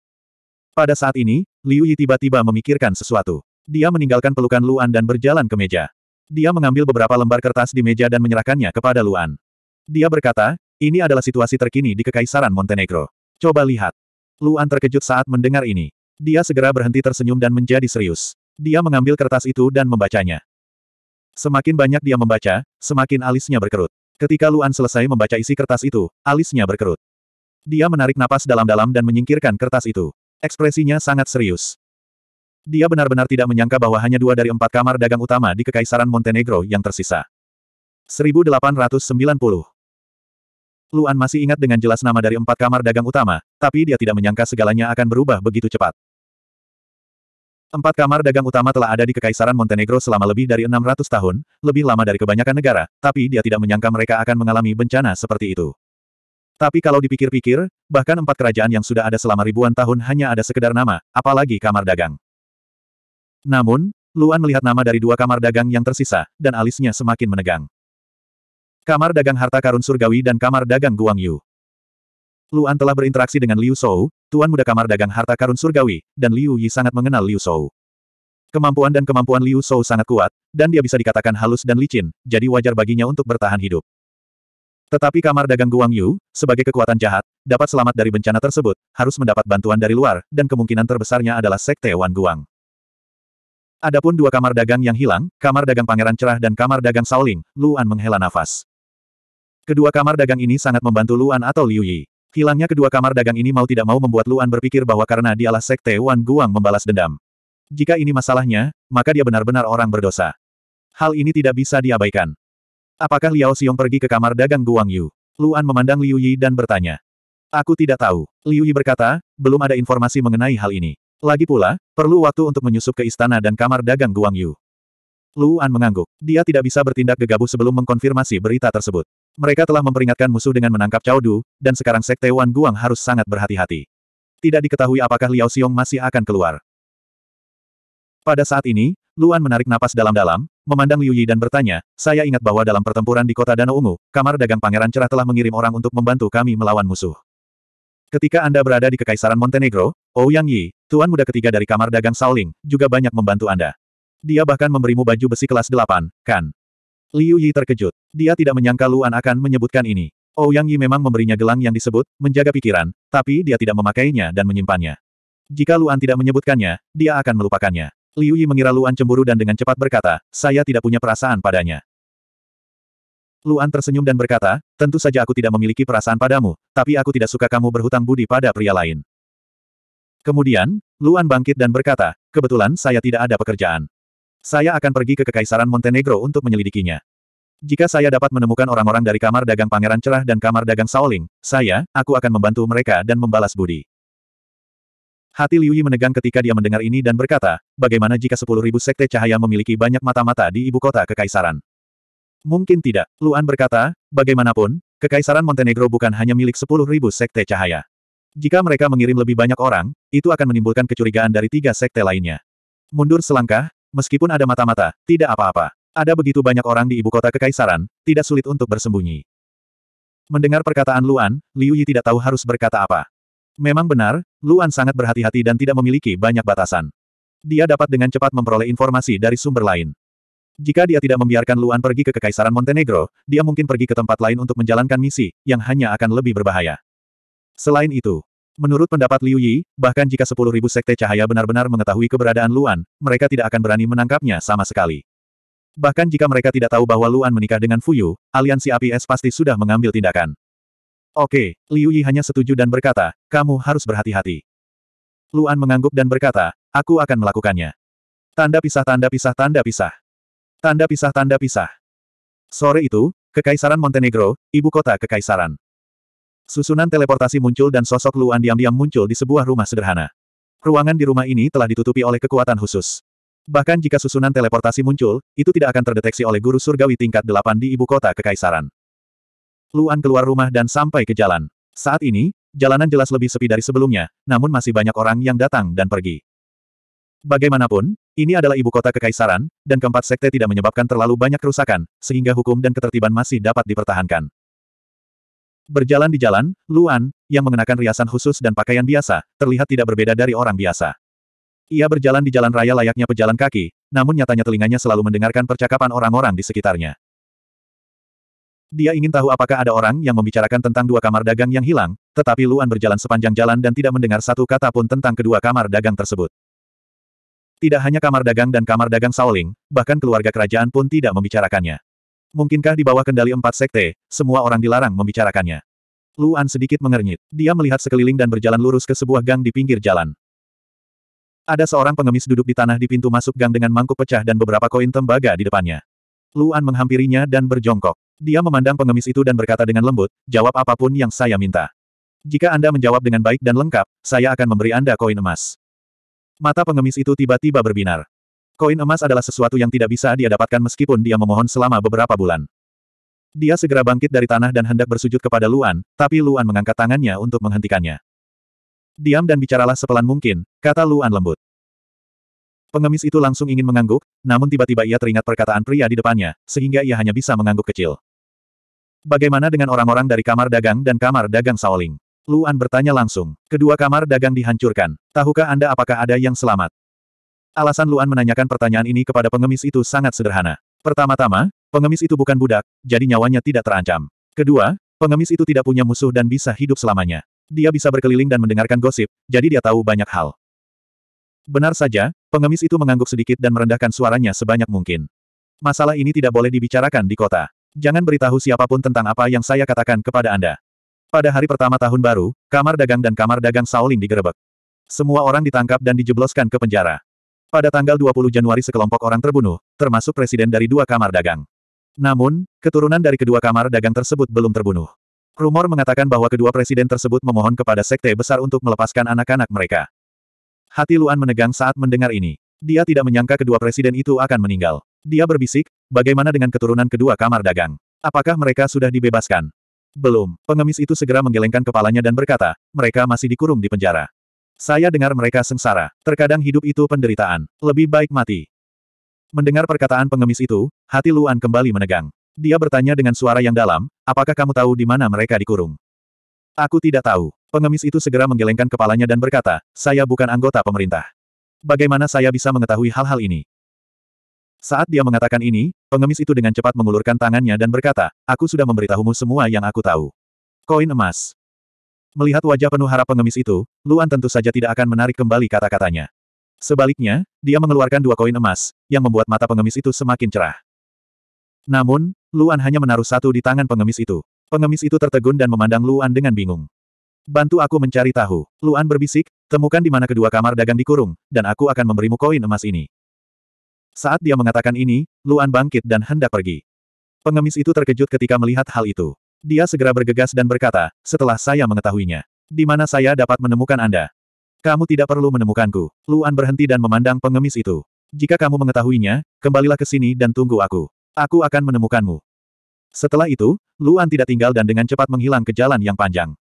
Pada saat ini, Liu Yi tiba-tiba memikirkan sesuatu. Dia meninggalkan pelukan Luan dan berjalan ke meja. Dia mengambil beberapa lembar kertas di meja dan menyerahkannya kepada Luan. Dia berkata, ini adalah situasi terkini di Kekaisaran Montenegro. Coba lihat. Luan terkejut saat mendengar ini. Dia segera berhenti tersenyum dan menjadi serius. Dia mengambil kertas itu dan membacanya. Semakin banyak dia membaca, semakin alisnya berkerut. Ketika Luan selesai membaca isi kertas itu, alisnya berkerut. Dia menarik napas dalam-dalam dan menyingkirkan kertas itu. Ekspresinya sangat serius. Dia benar-benar tidak menyangka bahwa hanya dua dari empat kamar dagang utama di Kekaisaran Montenegro yang tersisa. 1890 Luan masih ingat dengan jelas nama dari empat kamar dagang utama, tapi dia tidak menyangka segalanya akan berubah begitu cepat. Empat kamar dagang utama telah ada di Kekaisaran Montenegro selama lebih dari 600 tahun, lebih lama dari kebanyakan negara, tapi dia tidak menyangka mereka akan mengalami bencana seperti itu. Tapi kalau dipikir-pikir, bahkan empat kerajaan yang sudah ada selama ribuan tahun hanya ada sekedar nama, apalagi kamar dagang. Namun, Luan melihat nama dari dua kamar dagang yang tersisa, dan alisnya semakin menegang. Kamar dagang harta karun surgawi dan kamar dagang Guang Yu. Luan telah berinteraksi dengan Liu Shou, tuan muda kamar dagang harta karun surgawi, dan Liu Yi sangat mengenal Liu Shou. Kemampuan dan kemampuan Liu Shou sangat kuat, dan dia bisa dikatakan halus dan licin, jadi wajar baginya untuk bertahan hidup. Tetapi kamar dagang Guang Yu, sebagai kekuatan jahat, dapat selamat dari bencana tersebut, harus mendapat bantuan dari luar, dan kemungkinan terbesarnya adalah Sekte Wan Guang. Adapun dua kamar dagang yang hilang, kamar dagang Pangeran Cerah dan kamar dagang Saoling, Luan menghela nafas. Kedua kamar dagang ini sangat membantu Luan atau Liu Yi. Hilangnya kedua kamar dagang ini mau tidak mau membuat Luan berpikir bahwa karena dialah sekte Wan Guang membalas dendam. Jika ini masalahnya, maka dia benar-benar orang berdosa. Hal ini tidak bisa diabaikan. Apakah Liao Xiong pergi ke kamar dagang Guang Yu? Luan memandang Liu Yi dan bertanya. Aku tidak tahu. Liu Yi berkata, belum ada informasi mengenai hal ini. Lagi pula, perlu waktu untuk menyusup ke istana dan kamar dagang Guang Yu. Luan mengangguk. Dia tidak bisa bertindak gegabah sebelum mengkonfirmasi berita tersebut. Mereka telah memperingatkan musuh dengan menangkap Cao Du, dan sekarang Sekte Wan Guang harus sangat berhati-hati. Tidak diketahui apakah Liao Xiong masih akan keluar. Pada saat ini, Luan menarik napas dalam-dalam, memandang Liu Yi dan bertanya, saya ingat bahwa dalam pertempuran di kota Danau Ungu, kamar dagang Pangeran Cerah telah mengirim orang untuk membantu kami melawan musuh. Ketika Anda berada di Kekaisaran Montenegro, Ouyang oh Yi, tuan muda ketiga dari kamar dagang Saoling, juga banyak membantu Anda. Dia bahkan memberimu baju besi kelas 8, kan? Liu Yi terkejut. Dia tidak menyangka Luan akan menyebutkan ini. Ouyang oh, Yi memang memberinya gelang yang disebut, menjaga pikiran, tapi dia tidak memakainya dan menyimpannya. Jika Luan tidak menyebutkannya, dia akan melupakannya. Liu Yi mengira Luan cemburu dan dengan cepat berkata, saya tidak punya perasaan padanya. Luan tersenyum dan berkata, tentu saja aku tidak memiliki perasaan padamu, tapi aku tidak suka kamu berhutang budi pada pria lain. Kemudian, Luan bangkit dan berkata, kebetulan saya tidak ada pekerjaan. Saya akan pergi ke Kekaisaran Montenegro untuk menyelidikinya. Jika saya dapat menemukan orang-orang dari kamar dagang Pangeran Cerah dan kamar dagang Saoling, saya, aku akan membantu mereka dan membalas budi. Hati Liu Yi menegang ketika dia mendengar ini dan berkata, bagaimana jika 10.000 sekte cahaya memiliki banyak mata-mata di ibu kota Kekaisaran? Mungkin tidak, Luan berkata, bagaimanapun, Kekaisaran Montenegro bukan hanya milik 10.000 sekte cahaya. Jika mereka mengirim lebih banyak orang, itu akan menimbulkan kecurigaan dari tiga sekte lainnya. Mundur selangkah, Meskipun ada mata-mata, tidak apa-apa. Ada begitu banyak orang di ibu kota kekaisaran, tidak sulit untuk bersembunyi. Mendengar perkataan Luan, Liu Yi tidak tahu harus berkata apa. Memang benar, Luan sangat berhati-hati dan tidak memiliki banyak batasan. Dia dapat dengan cepat memperoleh informasi dari sumber lain. Jika dia tidak membiarkan Luan pergi ke Kekaisaran Montenegro, dia mungkin pergi ke tempat lain untuk menjalankan misi, yang hanya akan lebih berbahaya. Selain itu, Menurut pendapat Liu Yi, bahkan jika sepuluh ribu sekte cahaya benar-benar mengetahui keberadaan Luan, mereka tidak akan berani menangkapnya sama sekali. Bahkan jika mereka tidak tahu bahwa Luan menikah dengan Fuyu, aliansi APS pasti sudah mengambil tindakan. Oke, Liu Yi hanya setuju dan berkata, kamu harus berhati-hati. Luan mengangguk dan berkata, aku akan melakukannya. Tanda pisah tanda pisah tanda pisah. Tanda pisah tanda pisah. Sore itu, Kekaisaran Montenegro, ibu kota Kekaisaran. Susunan teleportasi muncul dan sosok Luan diam-diam muncul di sebuah rumah sederhana. Ruangan di rumah ini telah ditutupi oleh kekuatan khusus. Bahkan jika susunan teleportasi muncul, itu tidak akan terdeteksi oleh guru surgawi tingkat 8 di ibu kota kekaisaran. Luan keluar rumah dan sampai ke jalan. Saat ini, jalanan jelas lebih sepi dari sebelumnya, namun masih banyak orang yang datang dan pergi. Bagaimanapun, ini adalah ibu kota kekaisaran, dan keempat sekte tidak menyebabkan terlalu banyak kerusakan, sehingga hukum dan ketertiban masih dapat dipertahankan. Berjalan di jalan, Luan, yang mengenakan riasan khusus dan pakaian biasa, terlihat tidak berbeda dari orang biasa. Ia berjalan di jalan raya layaknya pejalan kaki, namun nyatanya telinganya selalu mendengarkan percakapan orang-orang di sekitarnya. Dia ingin tahu apakah ada orang yang membicarakan tentang dua kamar dagang yang hilang, tetapi Luan berjalan sepanjang jalan dan tidak mendengar satu kata pun tentang kedua kamar dagang tersebut. Tidak hanya kamar dagang dan kamar dagang Saoling, bahkan keluarga kerajaan pun tidak membicarakannya. Mungkinkah di bawah kendali empat sekte, semua orang dilarang membicarakannya? Luan sedikit mengernyit. Dia melihat sekeliling dan berjalan lurus ke sebuah gang di pinggir jalan. Ada seorang pengemis duduk di tanah di pintu masuk gang dengan mangkuk pecah dan beberapa koin tembaga di depannya. Luan menghampirinya dan berjongkok. Dia memandang pengemis itu dan berkata dengan lembut, jawab apapun yang saya minta. Jika Anda menjawab dengan baik dan lengkap, saya akan memberi Anda koin emas. Mata pengemis itu tiba-tiba berbinar. Koin emas adalah sesuatu yang tidak bisa dia dapatkan meskipun dia memohon selama beberapa bulan. Dia segera bangkit dari tanah dan hendak bersujud kepada Luan, tapi Luan mengangkat tangannya untuk menghentikannya. Diam dan bicaralah sepelan mungkin, kata Luan lembut. Pengemis itu langsung ingin mengangguk, namun tiba-tiba ia teringat perkataan pria di depannya, sehingga ia hanya bisa mengangguk kecil. Bagaimana dengan orang-orang dari kamar dagang dan kamar dagang Saoling? Luan bertanya langsung. Kedua kamar dagang dihancurkan. Tahukah Anda apakah ada yang selamat? Alasan Luan menanyakan pertanyaan ini kepada pengemis itu sangat sederhana. Pertama-tama, pengemis itu bukan budak, jadi nyawanya tidak terancam. Kedua, pengemis itu tidak punya musuh dan bisa hidup selamanya. Dia bisa berkeliling dan mendengarkan gosip, jadi dia tahu banyak hal. Benar saja, pengemis itu mengangguk sedikit dan merendahkan suaranya sebanyak mungkin. Masalah ini tidak boleh dibicarakan di kota. Jangan beritahu siapapun tentang apa yang saya katakan kepada Anda. Pada hari pertama tahun baru, kamar dagang dan kamar dagang Saoling digerebek. Semua orang ditangkap dan dijebloskan ke penjara. Pada tanggal 20 Januari sekelompok orang terbunuh, termasuk presiden dari dua kamar dagang. Namun, keturunan dari kedua kamar dagang tersebut belum terbunuh. Rumor mengatakan bahwa kedua presiden tersebut memohon kepada sekte besar untuk melepaskan anak-anak mereka. Hati Luan menegang saat mendengar ini. Dia tidak menyangka kedua presiden itu akan meninggal. Dia berbisik, bagaimana dengan keturunan kedua kamar dagang? Apakah mereka sudah dibebaskan? Belum. Pengemis itu segera menggelengkan kepalanya dan berkata, mereka masih dikurung di penjara. Saya dengar mereka sengsara. Terkadang hidup itu penderitaan. Lebih baik mati. Mendengar perkataan pengemis itu, hati Luan kembali menegang. Dia bertanya dengan suara yang dalam, apakah kamu tahu di mana mereka dikurung? Aku tidak tahu. Pengemis itu segera menggelengkan kepalanya dan berkata, saya bukan anggota pemerintah. Bagaimana saya bisa mengetahui hal-hal ini? Saat dia mengatakan ini, pengemis itu dengan cepat mengulurkan tangannya dan berkata, aku sudah memberitahumu semua yang aku tahu. Koin emas. Melihat wajah penuh harap pengemis itu, Luan tentu saja tidak akan menarik kembali kata-katanya. Sebaliknya, dia mengeluarkan dua koin emas, yang membuat mata pengemis itu semakin cerah. Namun, Luan hanya menaruh satu di tangan pengemis itu. Pengemis itu tertegun dan memandang Luan dengan bingung. Bantu aku mencari tahu. Luan berbisik, temukan di mana kedua kamar dagang dikurung, dan aku akan memberimu koin emas ini. Saat dia mengatakan ini, Luan bangkit dan hendak pergi. Pengemis itu terkejut ketika melihat hal itu. Dia segera bergegas dan berkata, setelah saya mengetahuinya. Di mana saya dapat menemukan Anda? Kamu tidak perlu menemukanku. Luan berhenti dan memandang pengemis itu. Jika kamu mengetahuinya, kembalilah ke sini dan tunggu aku. Aku akan menemukanmu. Setelah itu, Luan tidak tinggal dan dengan cepat menghilang ke jalan yang panjang.